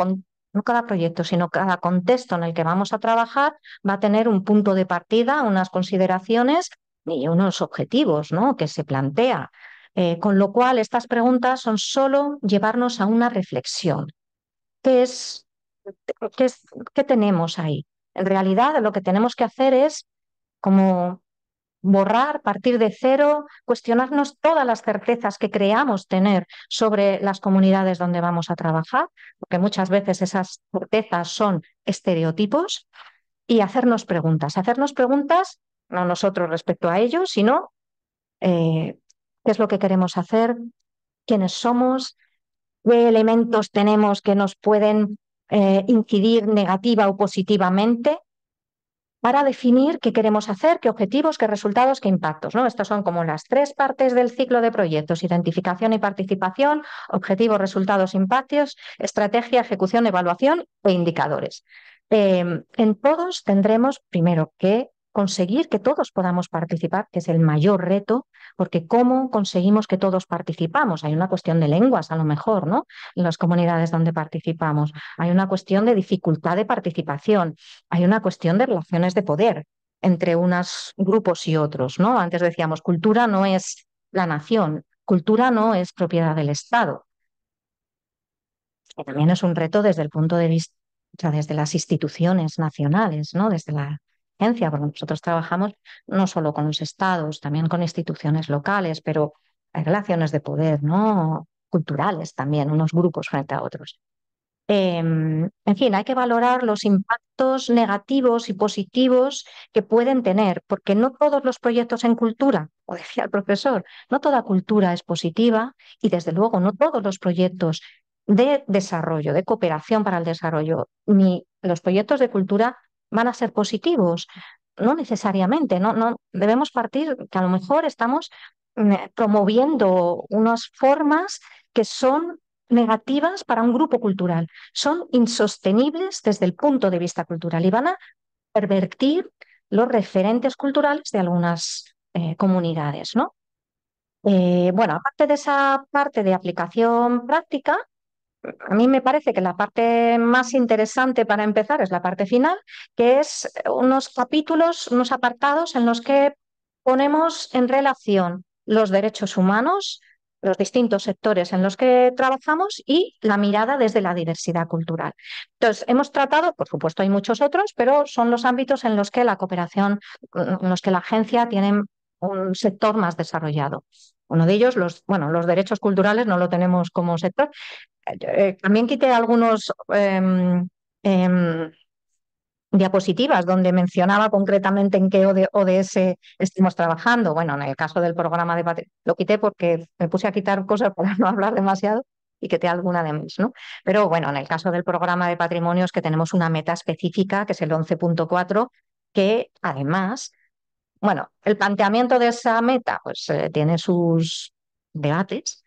no cada proyecto, sino cada contexto en el que vamos a trabajar va a tener un punto de partida, unas consideraciones y unos objetivos ¿no? que se plantea. Eh, con lo cual, estas preguntas son solo llevarnos a una reflexión. es, qué qué tenemos ahí? En realidad, lo que tenemos que hacer es como borrar, partir de cero, cuestionarnos todas las certezas que creamos tener sobre las comunidades donde vamos a trabajar, porque muchas veces esas certezas son estereotipos, y hacernos preguntas. Hacernos preguntas, no nosotros respecto a ellos sino eh, qué es lo que queremos hacer, quiénes somos, qué elementos tenemos que nos pueden eh, incidir negativa o positivamente para definir qué queremos hacer, qué objetivos, qué resultados, qué impactos. ¿no? Estas son como las tres partes del ciclo de proyectos, identificación y participación, objetivos, resultados, impactos, estrategia, ejecución, evaluación e indicadores. Em, en todos tendremos primero que conseguir que todos podamos participar, que es el mayor reto, porque ¿cómo conseguimos que todos participamos? Hay una cuestión de lenguas, a lo mejor, ¿no? En las comunidades donde participamos. Hay una cuestión de dificultad de participación. Hay una cuestión de relaciones de poder entre unos grupos y otros, ¿no? Antes decíamos, cultura no es la nación, cultura no es propiedad del Estado. Que también es un reto desde el punto de vista, o sea, desde las instituciones nacionales, ¿no? Desde la porque nosotros trabajamos no solo con los estados, también con instituciones locales, pero hay relaciones de poder, ¿no? Culturales también, unos grupos frente a otros. Em, en fin, hay que valorar los impactos negativos y positivos que pueden tener, porque no todos los proyectos en cultura, o decía el profesor, no toda cultura es positiva y desde luego no todos los proyectos de desarrollo, de cooperación para el desarrollo, ni los proyectos de cultura van a ser positivos. No necesariamente, no, no debemos partir que a lo mejor estamos mm, promoviendo unas formas que son negativas para un grupo cultural, son insostenibles desde el punto de vista cultural y van a pervertir los referentes culturales de algunas eh, comunidades, ¿no? Eh, bueno, aparte de esa parte de aplicación práctica, a mí me parece que la parte más interesante para empezar es la parte final, que es unos capítulos, unos apartados en los que ponemos en relación los derechos humanos, los distintos sectores en los que trabajamos y la mirada desde la diversidad cultural. Entonces, hemos tratado, por supuesto hay muchos otros, pero son los ámbitos en los que la cooperación, en los que la agencia tiene un sector más desarrollado. Uno de ellos, los, bueno, los derechos culturales no lo tenemos como sector, eh, también quité algunos em, em, diapositivas donde mencionaba concretamente en qué ODS estemos trabajando. Bueno, en el caso del programa de patrimonio, lo quité porque me puse a quitar cosas para no hablar demasiado y quité alguna de mis, ¿no? Pero bueno, en el caso del programa de patrimonios que tenemos una meta específica, que es el 11.4, que además, bueno, el planteamiento de esa meta pues eh, tiene sus debates,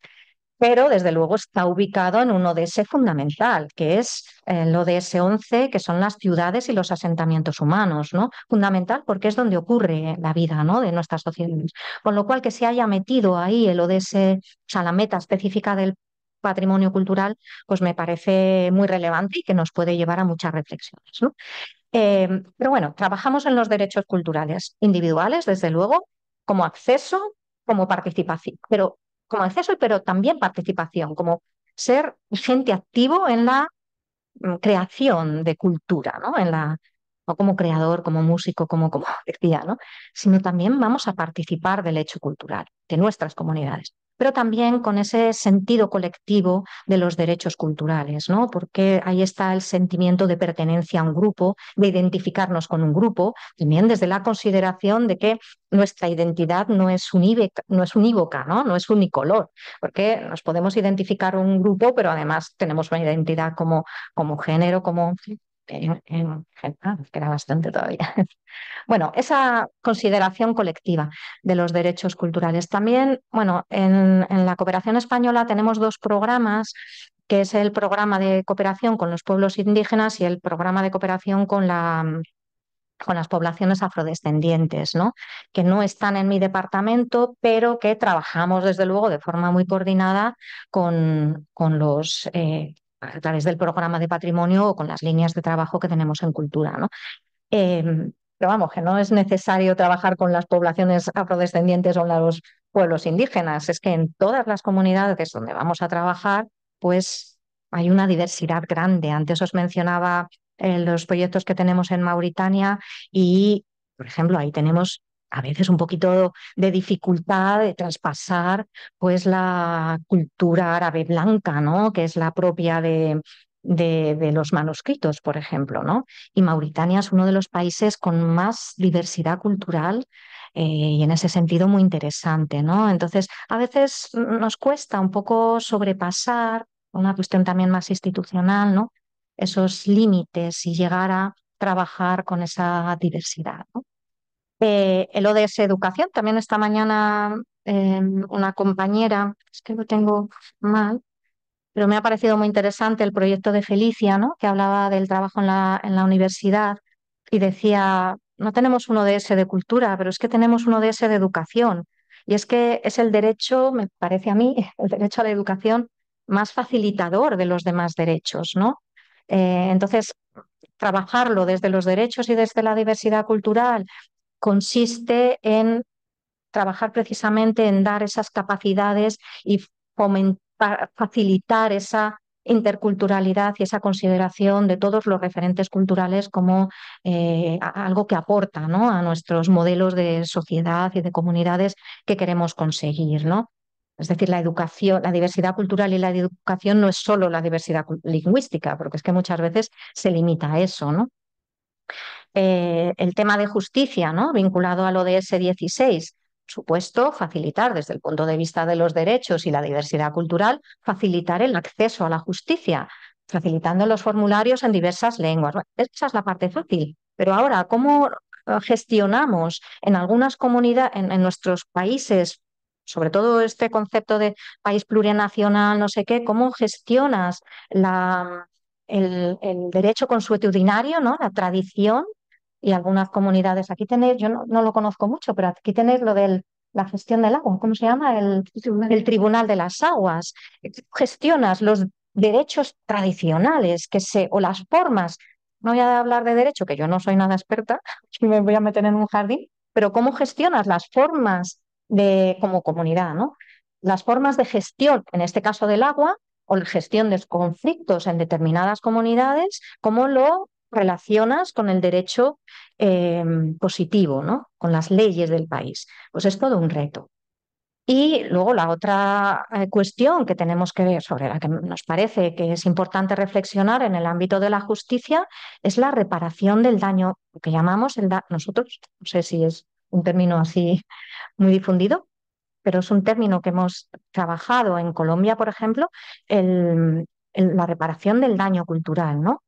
pero desde luego está ubicado en un ODS fundamental, que es eh, el ODS 11, que son las ciudades y los asentamientos humanos, ¿no? Fundamental porque es donde ocurre la vida, ¿no? De nuestras sociedades. Con lo cual, que se haya metido ahí el ODS, o sea, la meta específica del patrimonio cultural, pues me parece muy relevante y que nos puede llevar a muchas reflexiones, ¿no? Eh, pero bueno, trabajamos en los derechos culturales individuales, desde luego, como acceso, como participación, pero como acceso, pero también participación, como ser gente activo en la mm, creación de cultura, ¿no? En la, no como creador, como músico, como, como decía, ¿no? Sino también vamos a participar del hecho cultural, de nuestras comunidades pero también con ese sentido colectivo de los derechos culturales, ¿no? Porque ahí está el sentimiento de pertenencia a un grupo, de identificarnos con un grupo, también desde la consideración de que nuestra identidad no es unívoca, no es unívoca, ¿no? es unicolor, porque nos podemos identificar un grupo, pero además tenemos una identidad como, como género, como en, ah, era bastante todavía. Bueno, esa consideración colectiva de los derechos culturales. También, bueno, en, la cooperación española tenemos dos programas que es el programa de cooperación con los pueblos indígenas y el programa de cooperación con la con las poblaciones afrodescendientes, ¿no? que no están en mi departamento, pero que trabajamos desde luego de forma muy coordinada con, con los, eh, a través del programa de patrimonio o con las líneas de trabajo que tenemos en cultura. ¿no? Em, pero vamos, que no es necesario trabajar con las poblaciones afrodescendientes o los pueblos indígenas, es que en todas las comunidades donde vamos a trabajar, pues hay una diversidad grande. Antes os mencionaba eh, los proyectos que tenemos en Mauritania y, por ejemplo, ahí tenemos a veces un poquito de dificultad de traspasar pues la cultura árabe blanca, ¿no? Que es la propia de, los manuscritos, por ejemplo, ¿no? Y Mauritania es uno de los países con más diversidad cultural eh, y en ese sentido muy interesante, ¿no? Entonces, a veces nos cuesta un poco sobrepasar, una cuestión también más institucional, ¿no? Esos límites y llegar a trabajar con esa diversidad, eh, el ODS Educación, también esta mañana em, una compañera, es que lo tengo mal, pero me ha parecido muy interesante el proyecto de Felicia, ¿no? que hablaba del trabajo en la, en la universidad y decía, no tenemos un ODS de cultura, pero es que tenemos un ODS de educación. Y es que es el derecho, me parece a mí, el derecho a la educación más facilitador de los demás derechos, ¿no? Eh, entonces, trabajarlo desde los derechos y desde la diversidad cultural consiste en trabajar precisamente en dar esas capacidades y facilitar esa interculturalidad y esa consideración de todos los referentes culturales como eh, algo que aporta ¿no? a nuestros modelos de sociedad y de comunidades que queremos conseguir. ¿no? Es decir, la educación, la diversidad cultural y la educación no es solo la diversidad lingüística, porque es que muchas veces se limita a eso, ¿no? Eh, el tema de justicia, ¿no? vinculado al ODS 16. supuesto, facilitar desde el punto de vista de los derechos y la diversidad cultural, facilitar el acceso a la justicia, facilitando los formularios en diversas lenguas. esa es la parte fácil. Pero ahora, ¿cómo eh, gestionamos en algunas comunidades, en, nuestros países, sobre todo este concepto de país plurinacional, no sé qué, cómo gestionas la, el, el, derecho consuetudinario, ¿no? la tradición y algunas comunidades. Aquí tenéis, yo no, lo conozco mucho, pero aquí tenéis lo de la gestión del agua, ¿cómo se llama? El, Tribunal de las Aguas. Gestionas los derechos tradicionales que se, o las formas. No voy a hablar de derecho, que yo no soy nada experta, si me voy a meter en un jardín, pero cómo gestionas las formas de, como comunidad, ¿no? Las formas de gestión, en este caso del agua, o la gestión de conflictos en determinadas comunidades, cómo lo relacionas con el derecho em, positivo, ¿no? con las leyes del país. Pues es todo un reto. Y luego la otra eh, cuestión que tenemos que ver, sobre la que nos parece que es importante reflexionar en el ámbito de la justicia, es la reparación del daño, lo que llamamos el nosotros, no sé si es un término así muy difundido, pero es un término que hemos trabajado en Colombia, por ejemplo, el, la reparación del daño cultural, ¿no?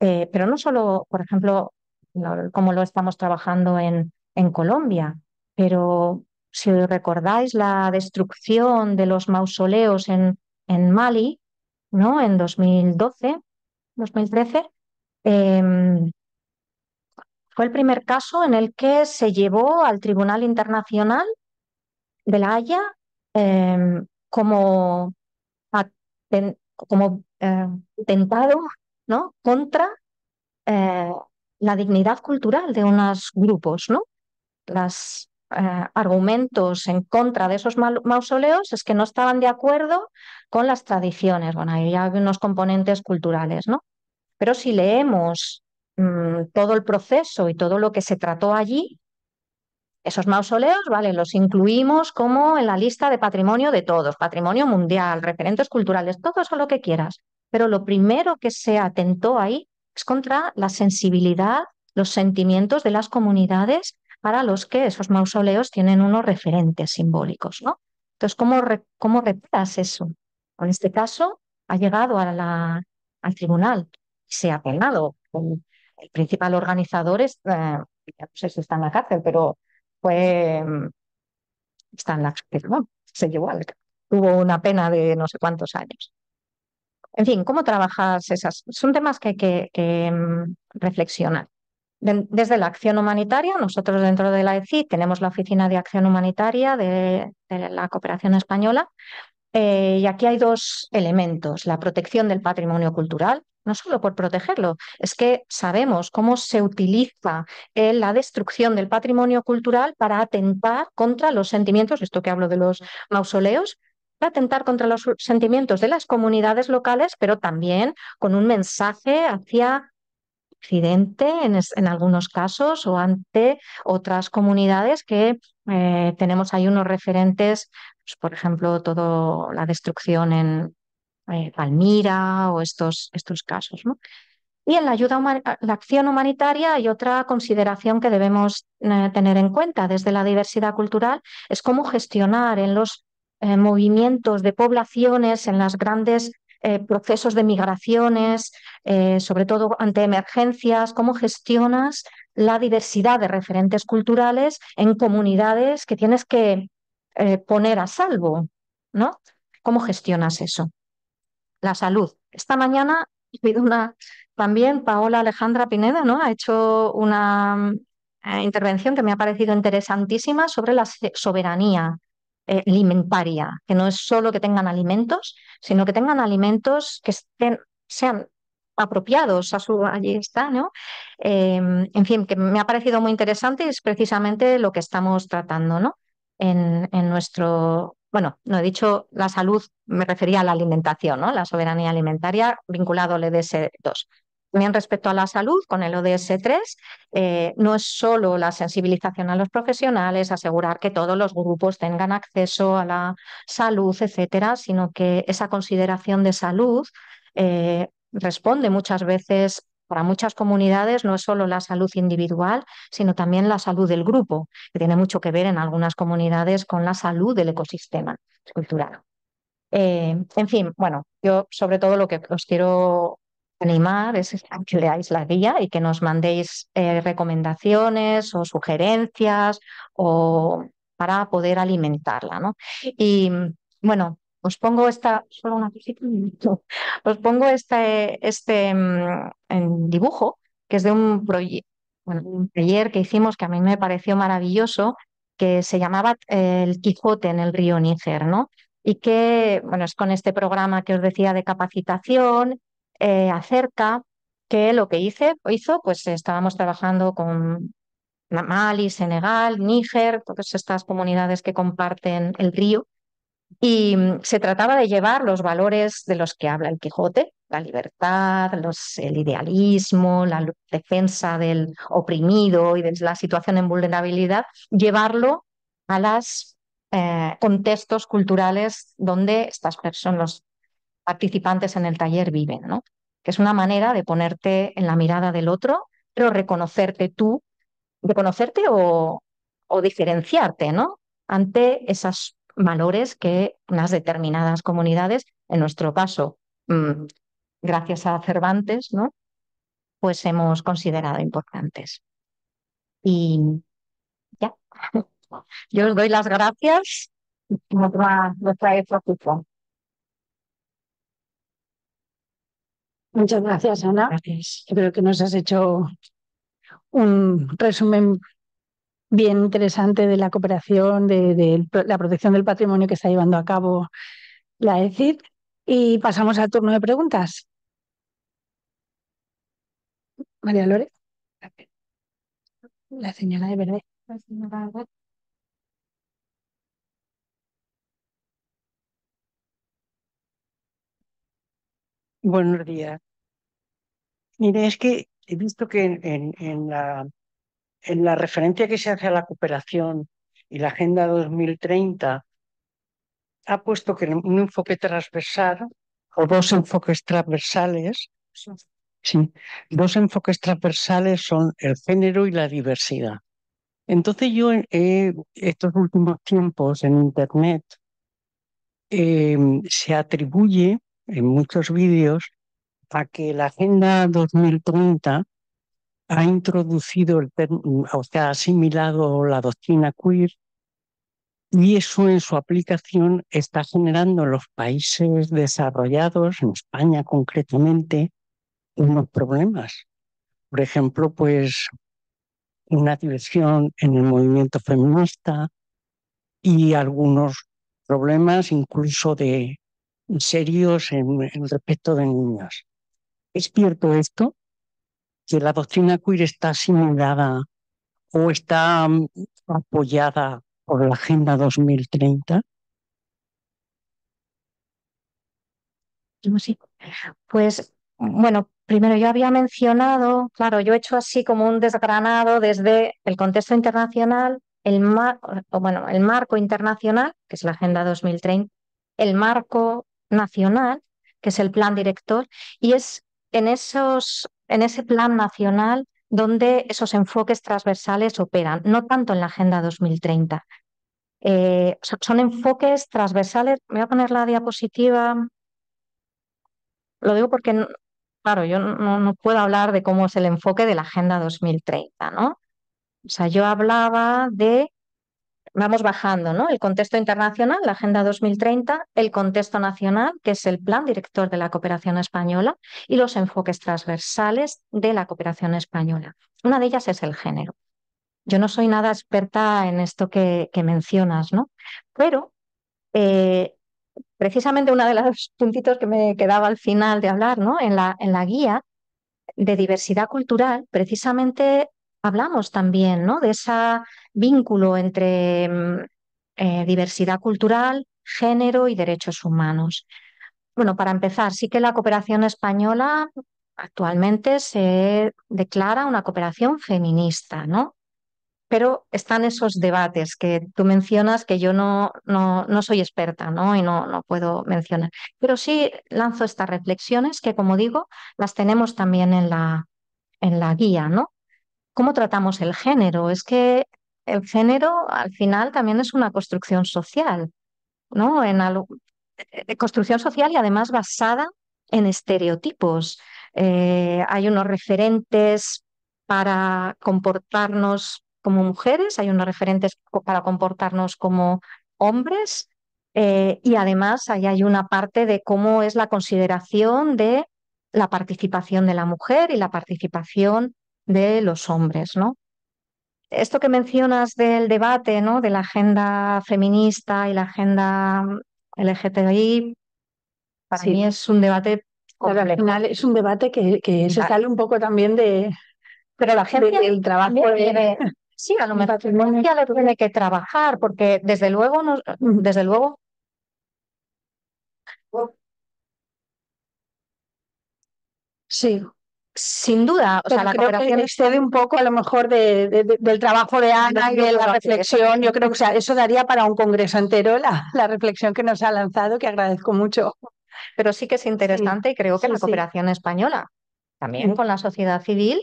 Eh, pero no solo, por ejemplo, como lo estamos trabajando en, en Colombia, pero si recordáis la destrucción de los mausoleos en, en Mali, ¿no? En 2012, 2013, em, fue el primer caso en el que se llevó al Tribunal Internacional de la Haya em, como, como eh, tentado contra eh, la dignidad cultural de unos grupos, ¿no? Los eh, argumentos en contra de esos mausoleos es que no estaban de acuerdo con las tradiciones. Bueno, ahí hay unos componentes culturales, ¿no? Pero si leemos mm, todo el proceso y todo lo que se trató allí, esos mausoleos, vale, los incluimos como en la lista de patrimonio de todos, patrimonio mundial, referentes culturales, todo eso lo que quieras. Pero lo primero que se atentó ahí es contra la sensibilidad, los sentimientos de las comunidades para los que esos mausoleos tienen unos referentes simbólicos, ¿no? Entonces, ¿cómo, re, cómo eso? Pues en este caso, ha llegado a al tribunal, se ha penado. El principal organizador eh, no sé si está en la cárcel, pero fue, está en la cárcel, se llevó tuvo una pena de no sé cuántos años. En fin, ¿cómo trabajas esas? Son temas que hay que, mm, reflexionar. desde la acción humanitaria, nosotros dentro de la ECI tenemos la Oficina de Acción Humanitaria de, la Cooperación Española eh, y aquí hay dos elementos, la protección del patrimonio cultural, no solo por protegerlo, es que sabemos cómo se utiliza eh, la destrucción del patrimonio cultural para atentar contra los sentimientos, esto que hablo de los mausoleos, atentar contra los sentimientos de las comunidades locales, pero también con un mensaje hacia Occidente en, algunos casos o ante otras comunidades que eh, tenemos ahí unos referentes, pues, por ejemplo, toda la destrucción en eh, Palmira o estos, estos casos. ¿no? Y en la ayuda la acción humanitaria hay otra consideración que debemos eh, tener en cuenta desde la diversidad cultural, es cómo gestionar en los eh, movimientos de poblaciones, en los grandes eh, procesos de migraciones, eh, sobre todo ante emergencias, cómo gestionas la diversidad de referentes culturales en comunidades que tienes que poner a salvo, ¿no? ¿Cómo gestionas eso? La salud. Esta mañana he una, también Paola Alejandra Pineda, ¿no? Ha hecho una mm, intervención que me ha parecido interesantísima sobre la soberanía eh, alimentaria, que no es solo que tengan alimentos, sino que tengan alimentos que estén, sean apropiados a su allí está, ¿no? Em, en fin, que me ha parecido muy interesante y es precisamente lo que estamos tratando, ¿no? En, en, nuestro, bueno, no he dicho la salud, me refería a la alimentación, ¿no? La soberanía alimentaria vinculado al EDS2. También respecto a la salud, con el ODS3, eh, no es solo la sensibilización a los profesionales, asegurar que todos los grupos tengan acceso a la salud, etcétera, sino que esa consideración de salud eh, responde muchas veces para muchas comunidades no es solo la salud individual, sino también la salud del grupo, que tiene mucho que ver en algunas comunidades con la salud del ecosistema cultural. Eh, en fin, bueno, yo sobre todo lo que os quiero animar es que leáis la guía y que nos mandéis eh, recomendaciones o sugerencias o para poder alimentarla, ¿no? Y bueno, os pongo esta, solo una cosita, os pongo este, este mm, dibujo que es de un, proyecto, un taller que hicimos que a mí me pareció maravilloso, que se llamaba eh, El Quijote en el río Níger, ¿no? Y que, bueno, es con este programa que os decía de capacitación eh, acerca que lo que hice, hizo, pues estábamos trabajando con Mali, Senegal, Níger, todas estas comunidades que comparten el río. Y mm, se trataba de llevar los valores de los que habla el Quijote, la libertad, el idealismo, la defensa del oprimido y de la situación en vulnerabilidad, llevarlo a los eh, contextos culturales donde estas personas, participantes en el taller viven, ¿no? que es una manera de ponerte en la mirada del otro, pero reconocerte tú, reconocerte o, o diferenciarte ¿no? ante esos valores que unas determinadas comunidades, en nuestro caso, mm, gracias a Cervantes, ¿no? pues hemos considerado importantes. Y ya, yo os doy las gracias. Nuestra, nuestra Muchas gracias, Ana. Creo que nos has hecho un resumen bien interesante de la cooperación, de, la protección del patrimonio que está llevando a cabo la ECID. Y pasamos al turno de preguntas. María Lore. La señora de verde. La señora Buenos días. Mire, es que he visto que en, la, referencia que se hace a la cooperación y la Agenda 2030 ha puesto que un enfoque transversal o dos enfoques transversales, sí, dos enfoques transversales son el género y la diversidad. Entonces yo en- estos últimos tiempos en Internet eh, se atribuye en muchos vídeos a que la Agenda 2030 ha introducido, el, o sea, ha asimilado la doctrina queer y eso en su aplicación está generando en los países desarrollados, en España concretamente, unos problemas. Por ejemplo, pues una diversión en el movimiento feminista y algunos problemas incluso de serios en, respecto de niños. ¿Es cierto esto? ¿Que la doctrina queer está simulada o está mm, apoyada por la Agenda 2030? Pues bueno, primero yo había mencionado, claro, yo he hecho así como un desgranado desde el contexto internacional, el bueno, el marco internacional, que es la Agenda 2030, el marco nacional, que es el plan director, y es en, esos, en ese plan nacional donde esos enfoques transversales operan, no tanto en la Agenda 2030. Eh, son enfoques transversales. voy a poner la diapositiva. Lo digo porque, claro, yo no, no puedo hablar de cómo es el enfoque de la Agenda 2030, ¿no? O sea, yo hablaba de vamos bajando, ¿no? El contexto internacional, la Agenda 2030, el contexto nacional, que es el Plan Director de la Cooperación Española, y los enfoques transversales de la cooperación española. Una de ellas es el género. Yo no soy nada experta en esto que, mencionas, ¿no? Pero eh, precisamente uno de los puntitos que me quedaba al final de hablar, ¿no? En la, en la guía de diversidad cultural, precisamente hablamos también, ¿no? De esa vínculo entre mm, eh, diversidad cultural, género y derechos humanos. Bueno, para empezar, sí que la cooperación española actualmente se declara una cooperación feminista, ¿no? Pero están esos debates que tú mencionas que yo no, no, no soy experta ¿no? y no, no puedo mencionar. Pero sí lanzo estas reflexiones que, como digo, las tenemos también en la, en la guía, ¿no? ¿Cómo tratamos el género? Es que el género al final también es una construcción social, ¿no? Eh, construcción social y además basada en estereotipos. Eh, hay unos referentes para comportarnos como mujeres, hay unos referentes para comportarnos como hombres eh, y además ahí hay una parte de cómo es la consideración de la participación de la mujer y la participación de los hombres, ¿no? Esto que mencionas del debate, ¿no? De la agenda feminista y la agenda LGTBI, para mí es un debate. es un debate que, se sale un poco también de. Pero la gente. el trabajo. viene Sí, a lo mejor ya tiene que trabajar, porque desde luego, desde luego. Sí, sin duda, o sea, la cooperación excede un poco a lo mejor de, del trabajo de Ana y de la reflexión. Yo creo que o sea, eso daría para un congreso entero la, la, reflexión que nos ha lanzado, que agradezco mucho. Pero sí que es interesante y creo que la cooperación española, también con la sociedad civil,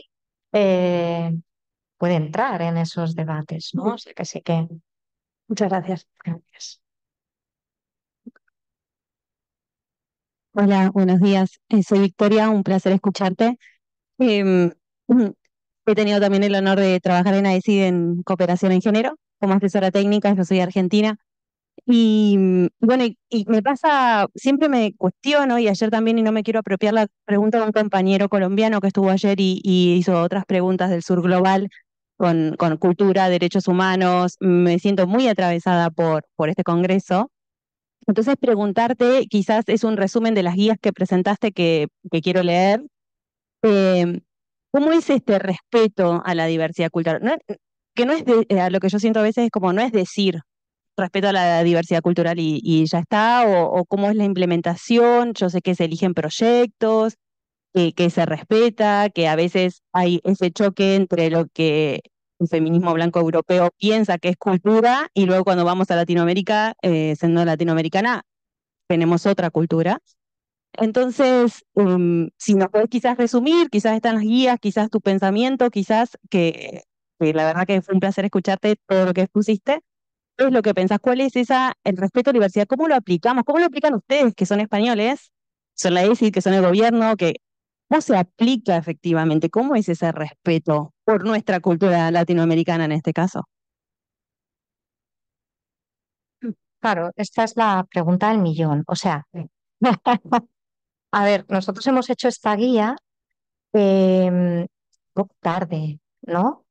eh, puede entrar en esos debates, ¿no? O que sí Muchas Gracias. Hola, buenos días. Soy Victoria, un placer escucharte. Em, mm, he tenido también el honor de trabajar en AECID en cooperación en género, como asesora técnica, yo soy argentina. Y mm, bueno, y, me pasa, siempre me cuestiono, y ayer también, y no me quiero apropiar la pregunta de un compañero colombiano que estuvo ayer y, hizo otras preguntas del sur global con, con, cultura, derechos humanos, me siento muy atravesada por, por este congreso. Entonces, preguntarte, quizás es un resumen de las guías que presentaste que quiero leer, Em, ¿cómo es este respeto a la diversidad cultural? que no es, de, eh, lo que yo siento a veces es como no es decir respeto a la diversidad cultural y, ya está, o, cómo es la implementación, yo sé que se eligen proyectos, que se respeta, que a veces hay ese choque entre lo que el feminismo blanco europeo piensa que es cultura y luego cuando vamos a Latinoamérica, eh, siendo latinoamericana, tenemos otra cultura. Entonces, em, si nos puedes quizás resumir, quizás están las guías, quizás tu pensamiento, quizás que, la verdad que fue un placer escucharte todo lo que expusiste, es lo que pensás, cuál es esa, el respeto a la diversidad, cómo lo aplicamos, cómo lo aplican ustedes que son españoles, son la ESI, que son el gobierno, que cómo se aplica efectivamente, cómo es ese respeto por nuestra cultura latinoamericana en este caso. Claro, esta es la pregunta del millón. O sea, A ver, nosotros hemos hecho esta guía un eh, poco tarde, ¿no?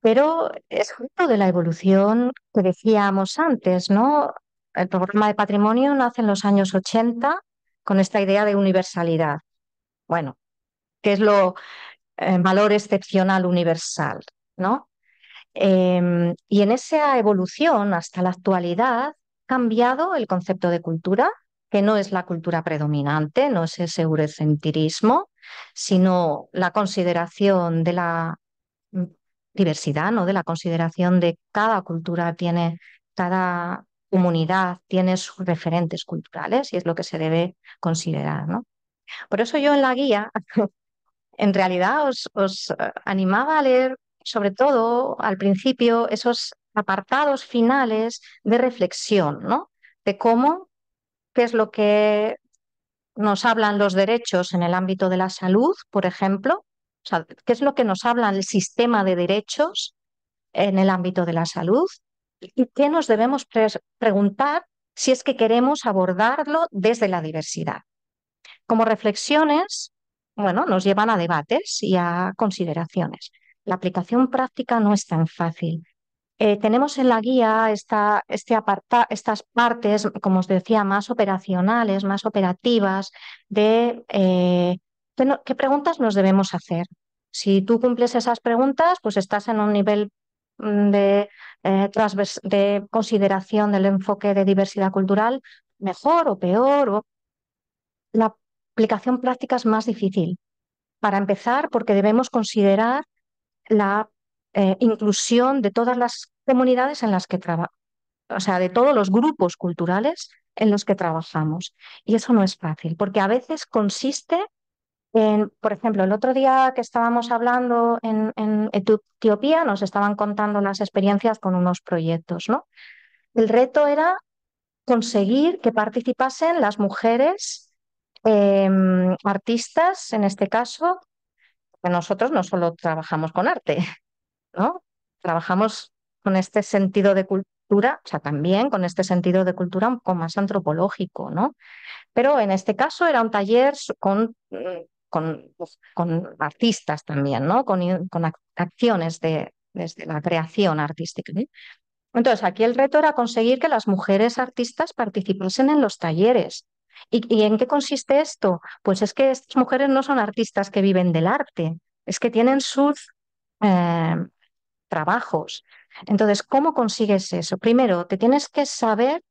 Pero es fruto de la evolución que decíamos antes, ¿no? El programa de patrimonio nace en los años 80 con esta idea de universalidad. Bueno, ¿qué es lo eh, valor excepcional universal, ¿no? Em, y en esa evolución hasta la actualidad, ha cambiado el concepto de cultura, que no es la cultura predominante, no es ese eurocentrismo, sino la consideración de la mm, diversidad, ¿no? de la consideración de cada cultura tiene, cada comunidad tiene sus referentes culturales y es lo que se debe considerar. ¿no? Por eso yo en la guía, en realidad os, os eh, animaba a leer, sobre todo al principio, esos apartados finales de reflexión, ¿no? de cómo qué es lo que nos hablan los derechos en el ámbito de la salud, por ejemplo, qué es lo que nos habla el sistema de derechos en el ámbito de la salud y qué nos debemos preguntar si es que queremos abordarlo desde la diversidad. Como reflexiones, bueno, nos llevan a debates y a consideraciones. La aplicación práctica no es tan fácil. Eh, tenemos en la guía esta, este aparta, estas partes, como os decía, más operacionales, más operativas, de eh, ¿qué, preguntas nos debemos hacer. Si tú cumples esas preguntas, pues estás en un nivel mm, de, eh, de consideración del enfoque de diversidad cultural mejor o peor. La aplicación práctica es más difícil. Para empezar, porque debemos considerar la inclusión de todas las comunidades en las que trabajamos, o sea, de todos los grupos culturales en los que trabajamos. Y eso no es fácil, porque a veces consiste en, por ejemplo, el otro día que estábamos hablando en, en Etiopía, nos estaban contando unas experiencias con unos proyectos, ¿no? El reto era conseguir que participasen las mujeres em, artistas, en este caso, que nosotros no solo trabajamos con arte, ¿no? Trabajamos con este sentido de cultura, o sea, también con este sentido de cultura un poco más antropológico, ¿no? Pero en este caso era un taller con, mm, con, artistas también, ¿no? Con, acciones de, desde la creación artística. Entonces, aquí el reto era conseguir que las mujeres artistas participasen en los talleres. ¿Y, en qué consiste esto? Pues es que estas mujeres no son artistas que viven del arte, es que tienen sus eh, trabajos, entonces, ¿cómo consigues eso? Primero, te tienes que saber,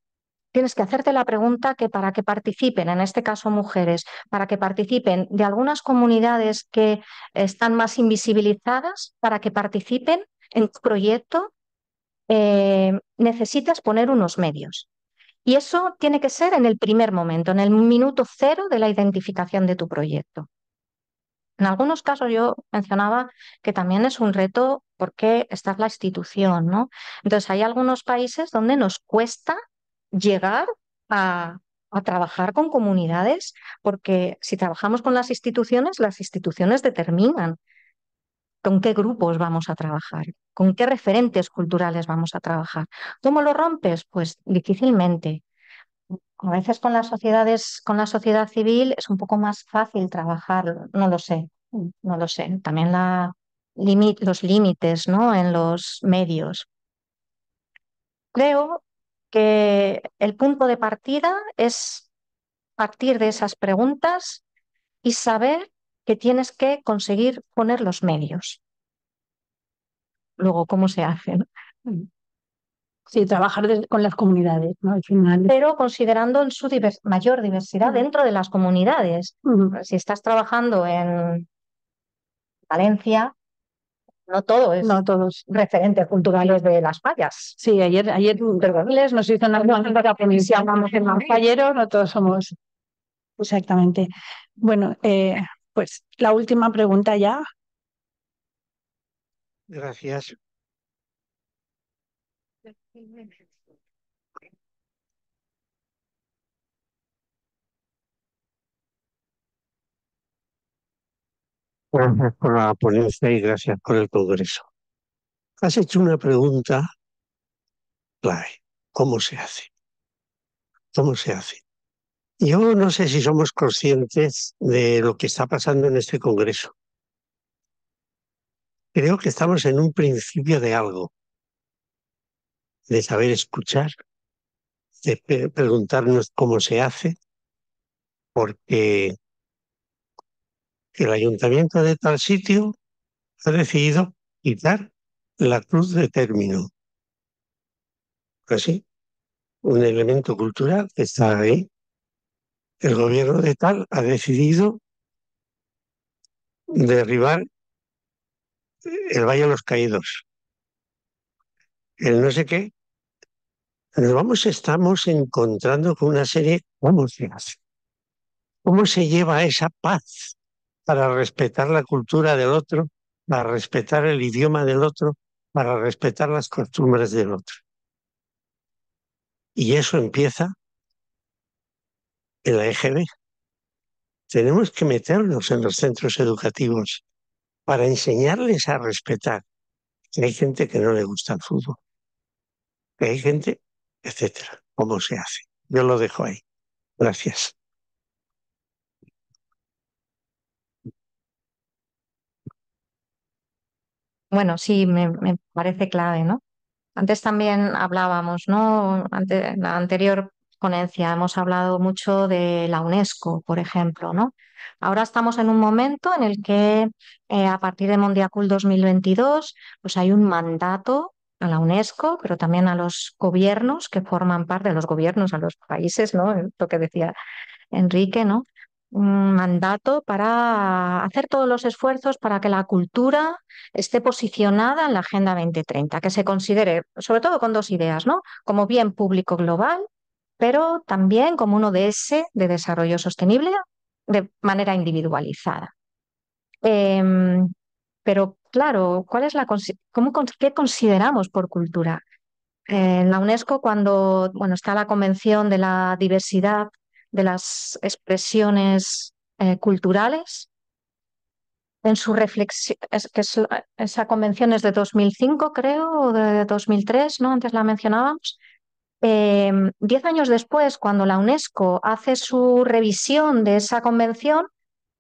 tienes que hacerte la pregunta que para que participen, en este caso mujeres, para que participen de algunas comunidades que están más invisibilizadas, para que participen en tu proyecto, eh, necesitas poner unos medios. Y eso tiene que ser en el primer momento, en el minuto cero de la identificación de tu proyecto. En algunos casos yo mencionaba que también es un reto por qué está la institución, ¿no? Entonces hay algunos países donde nos cuesta llegar a, a trabajar con comunidades, porque si trabajamos con las instituciones, las instituciones determinan con qué grupos vamos a trabajar, con qué referentes culturales vamos a trabajar. ¿Cómo lo rompes? Pues difícilmente. A veces con las sociedades, con la sociedad civil es un poco más fácil trabajar, no lo sé, no lo sé. También la, los límites ¿no? en los medios. Creo que el punto de partida es partir de esas preguntas y saber que tienes que conseguir poner los medios. Luego, ¿cómo se hacen? Sí, trabajar con las comunidades, ¿no? Al final. Pero considerando en su mayor diversidad dentro de las comunidades. Si estás trabajando en Valencia, no todos no todos. referentes culturales de las fallas. Sí, ayer, ayer nos hizo una pregunta que vamos en falleros, no todos somos. Exactamente. Bueno, eh, pues la última pregunta ya. Gracias. Gracias por la ah, ponencia este y gracias por el Congreso. Has hecho una pregunta clave. ¿Cómo se hace? ¿Cómo se hace? Yo no sé si somos conscientes de lo que está pasando en este Congreso. Creo que estamos en un principio de algo, de saber escuchar, de preguntarnos cómo se hace, porque que el ayuntamiento de tal sitio ha decidido quitar la cruz de término. Así, un elemento cultural que está ahí. El gobierno de tal ha decidido derribar eh, el Valle de los Caídos. El no sé qué. Nos vamos, estamos encontrando con una serie, ¿cómo se hace? ¿Cómo se lleva esa paz para respetar la cultura del otro, para respetar el idioma del otro, para respetar las costumbres del otro. Y eso empieza en la EGB. Tenemos que meternos en los centros educativos para enseñarles a respetar que hay gente que no le gusta el fútbol, que hay gente, etcétera, cómo se hace. Yo lo dejo ahí. Gracias. Bueno, sí, me, parece clave, ¿no? Antes también hablábamos, ¿no? Ante- en la anterior ponencia hemos hablado mucho de la UNESCO, por ejemplo, ¿no? Ahora estamos en un momento en el que eh, a partir de Mondiacul 2022, pues hay un mandato a la UNESCO, pero también a los gobiernos que forman parte de los gobiernos, a los países, ¿no? Lo que decía Enrique, ¿no? un mandato para hacer todos los esfuerzos para que la cultura esté posicionada en la Agenda 2030, que se considere, sobre todo con dos ideas, ¿no? Como bien público global, pero también como uno de ese de desarrollo sostenible de manera individualizada. Em, pero claro, ¿cuál es la, ¿qué consideramos por cultura? En eh, la UNESCO, cuando bueno, está la Convención de la Diversidad de las expresiones eh, culturales. En su reflexión, esa convención es de 2005, creo, o de 2003, ¿no? Antes la mencionábamos. Em, diez años después, cuando la UNESCO hace su revisión de esa convención,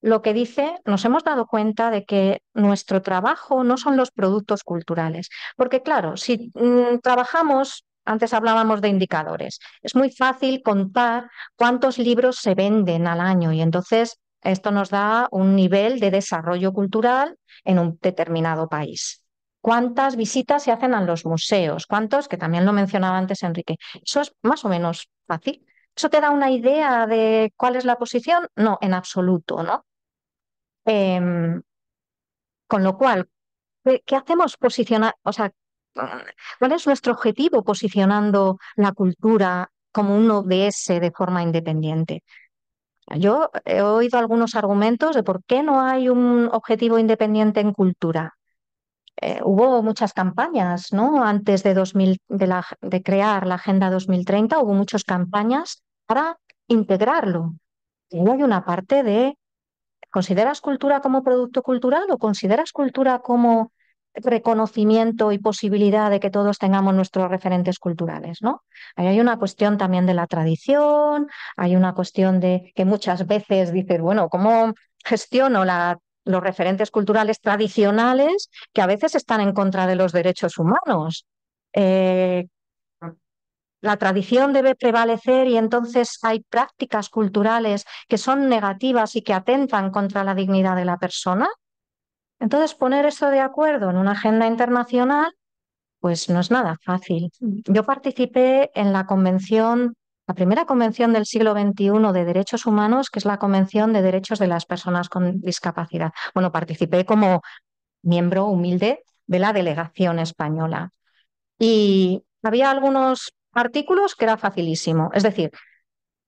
lo que dice, nos hemos dado cuenta de que nuestro trabajo no son los productos culturales. Porque claro, si mm, trabajamos antes hablábamos de indicadores. Es muy fácil contar cuántos libros se venden al año y entonces esto nos da un nivel de desarrollo cultural en un determinado país. ¿Cuántas visitas se hacen a los museos? ¿Cuántos? Que también lo mencionaba antes Enrique. Eso es más o menos fácil. ¿Eso te da una idea de cuál es la posición? No, en absoluto, ¿no? Em, con lo cual, ¿qué, hacemos posicionar? O sea, ¿Cuál es nuestro objetivo posicionando la cultura como un ODS de forma independiente? Yo he oído algunos argumentos de por qué no hay un objetivo independiente en cultura. Eh, hubo muchas campañas, ¿no? Antes de, de, de crear la Agenda 2030 hubo muchas campañas para integrarlo. Y hay una parte de, ¿consideras cultura como producto cultural o consideras cultura como reconocimiento y posibilidad de que todos tengamos nuestros referentes culturales, ¿no? hay una cuestión también de la tradición, hay una cuestión de que muchas veces dices, bueno, ¿cómo gestiono la, los referentes culturales tradicionales que a veces están en contra de los derechos humanos? Eh, la tradición debe prevalecer y entonces hay prácticas culturales que son negativas y que atentan contra la dignidad de la persona. Entonces, poner eso de acuerdo en una agenda internacional, pues no es nada fácil. Yo participé en la convención, la primera convención del siglo XXI de derechos humanos, que es la Convención de Derechos de las Personas con Discapacidad. Bueno, participé como miembro humilde de la delegación española. Y había algunos artículos que era facilísimo. Es decir,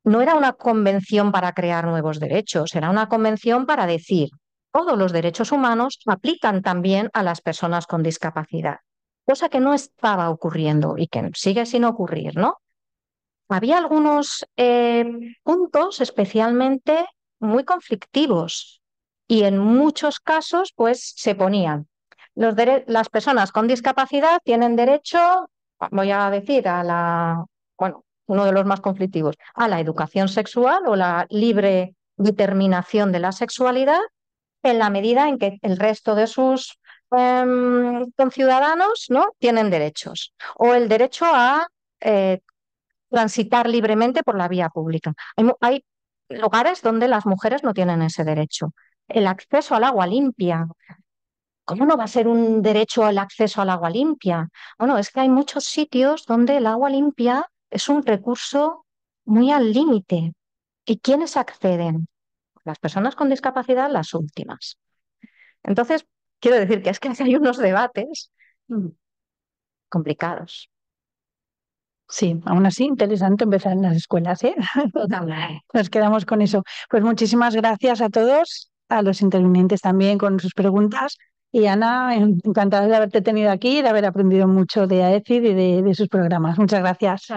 no era una convención para crear nuevos derechos, era una convención para decir, todos los derechos humanos aplican también a las personas con discapacidad, cosa que no estaba ocurriendo y que sigue sin ocurrir, ¿no? Había algunos eh, puntos especialmente muy conflictivos y en muchos casos pues se ponían. las personas con discapacidad tienen derecho, voy a decir, a la, bueno, uno de los más conflictivos, a la educación sexual o la libre determinación de la sexualidad en la medida en que el resto de sus em, conciudadanos ¿no? tienen derechos. O el derecho a eh, transitar libremente por la vía pública. Hay, hay lugares donde las mujeres no tienen ese derecho. El acceso al agua limpia, ¿Cómo no va a ser un derecho el acceso al agua limpia? Bueno, es que hay muchos sitios donde el agua limpia es un recurso muy al límite. ¿Y quiénes acceden? las personas con discapacidad las últimas. Entonces, quiero decir que es que hay unos debates mm. complicados. Sí, aún así, interesante empezar en las escuelas, ¿eh? Nos quedamos con eso. Pues muchísimas gracias a todos, a los intervinientes también con sus preguntas. Y Ana, encantada de haberte tenido aquí y de haber aprendido mucho de AECID y de, sus programas. Muchas gracias.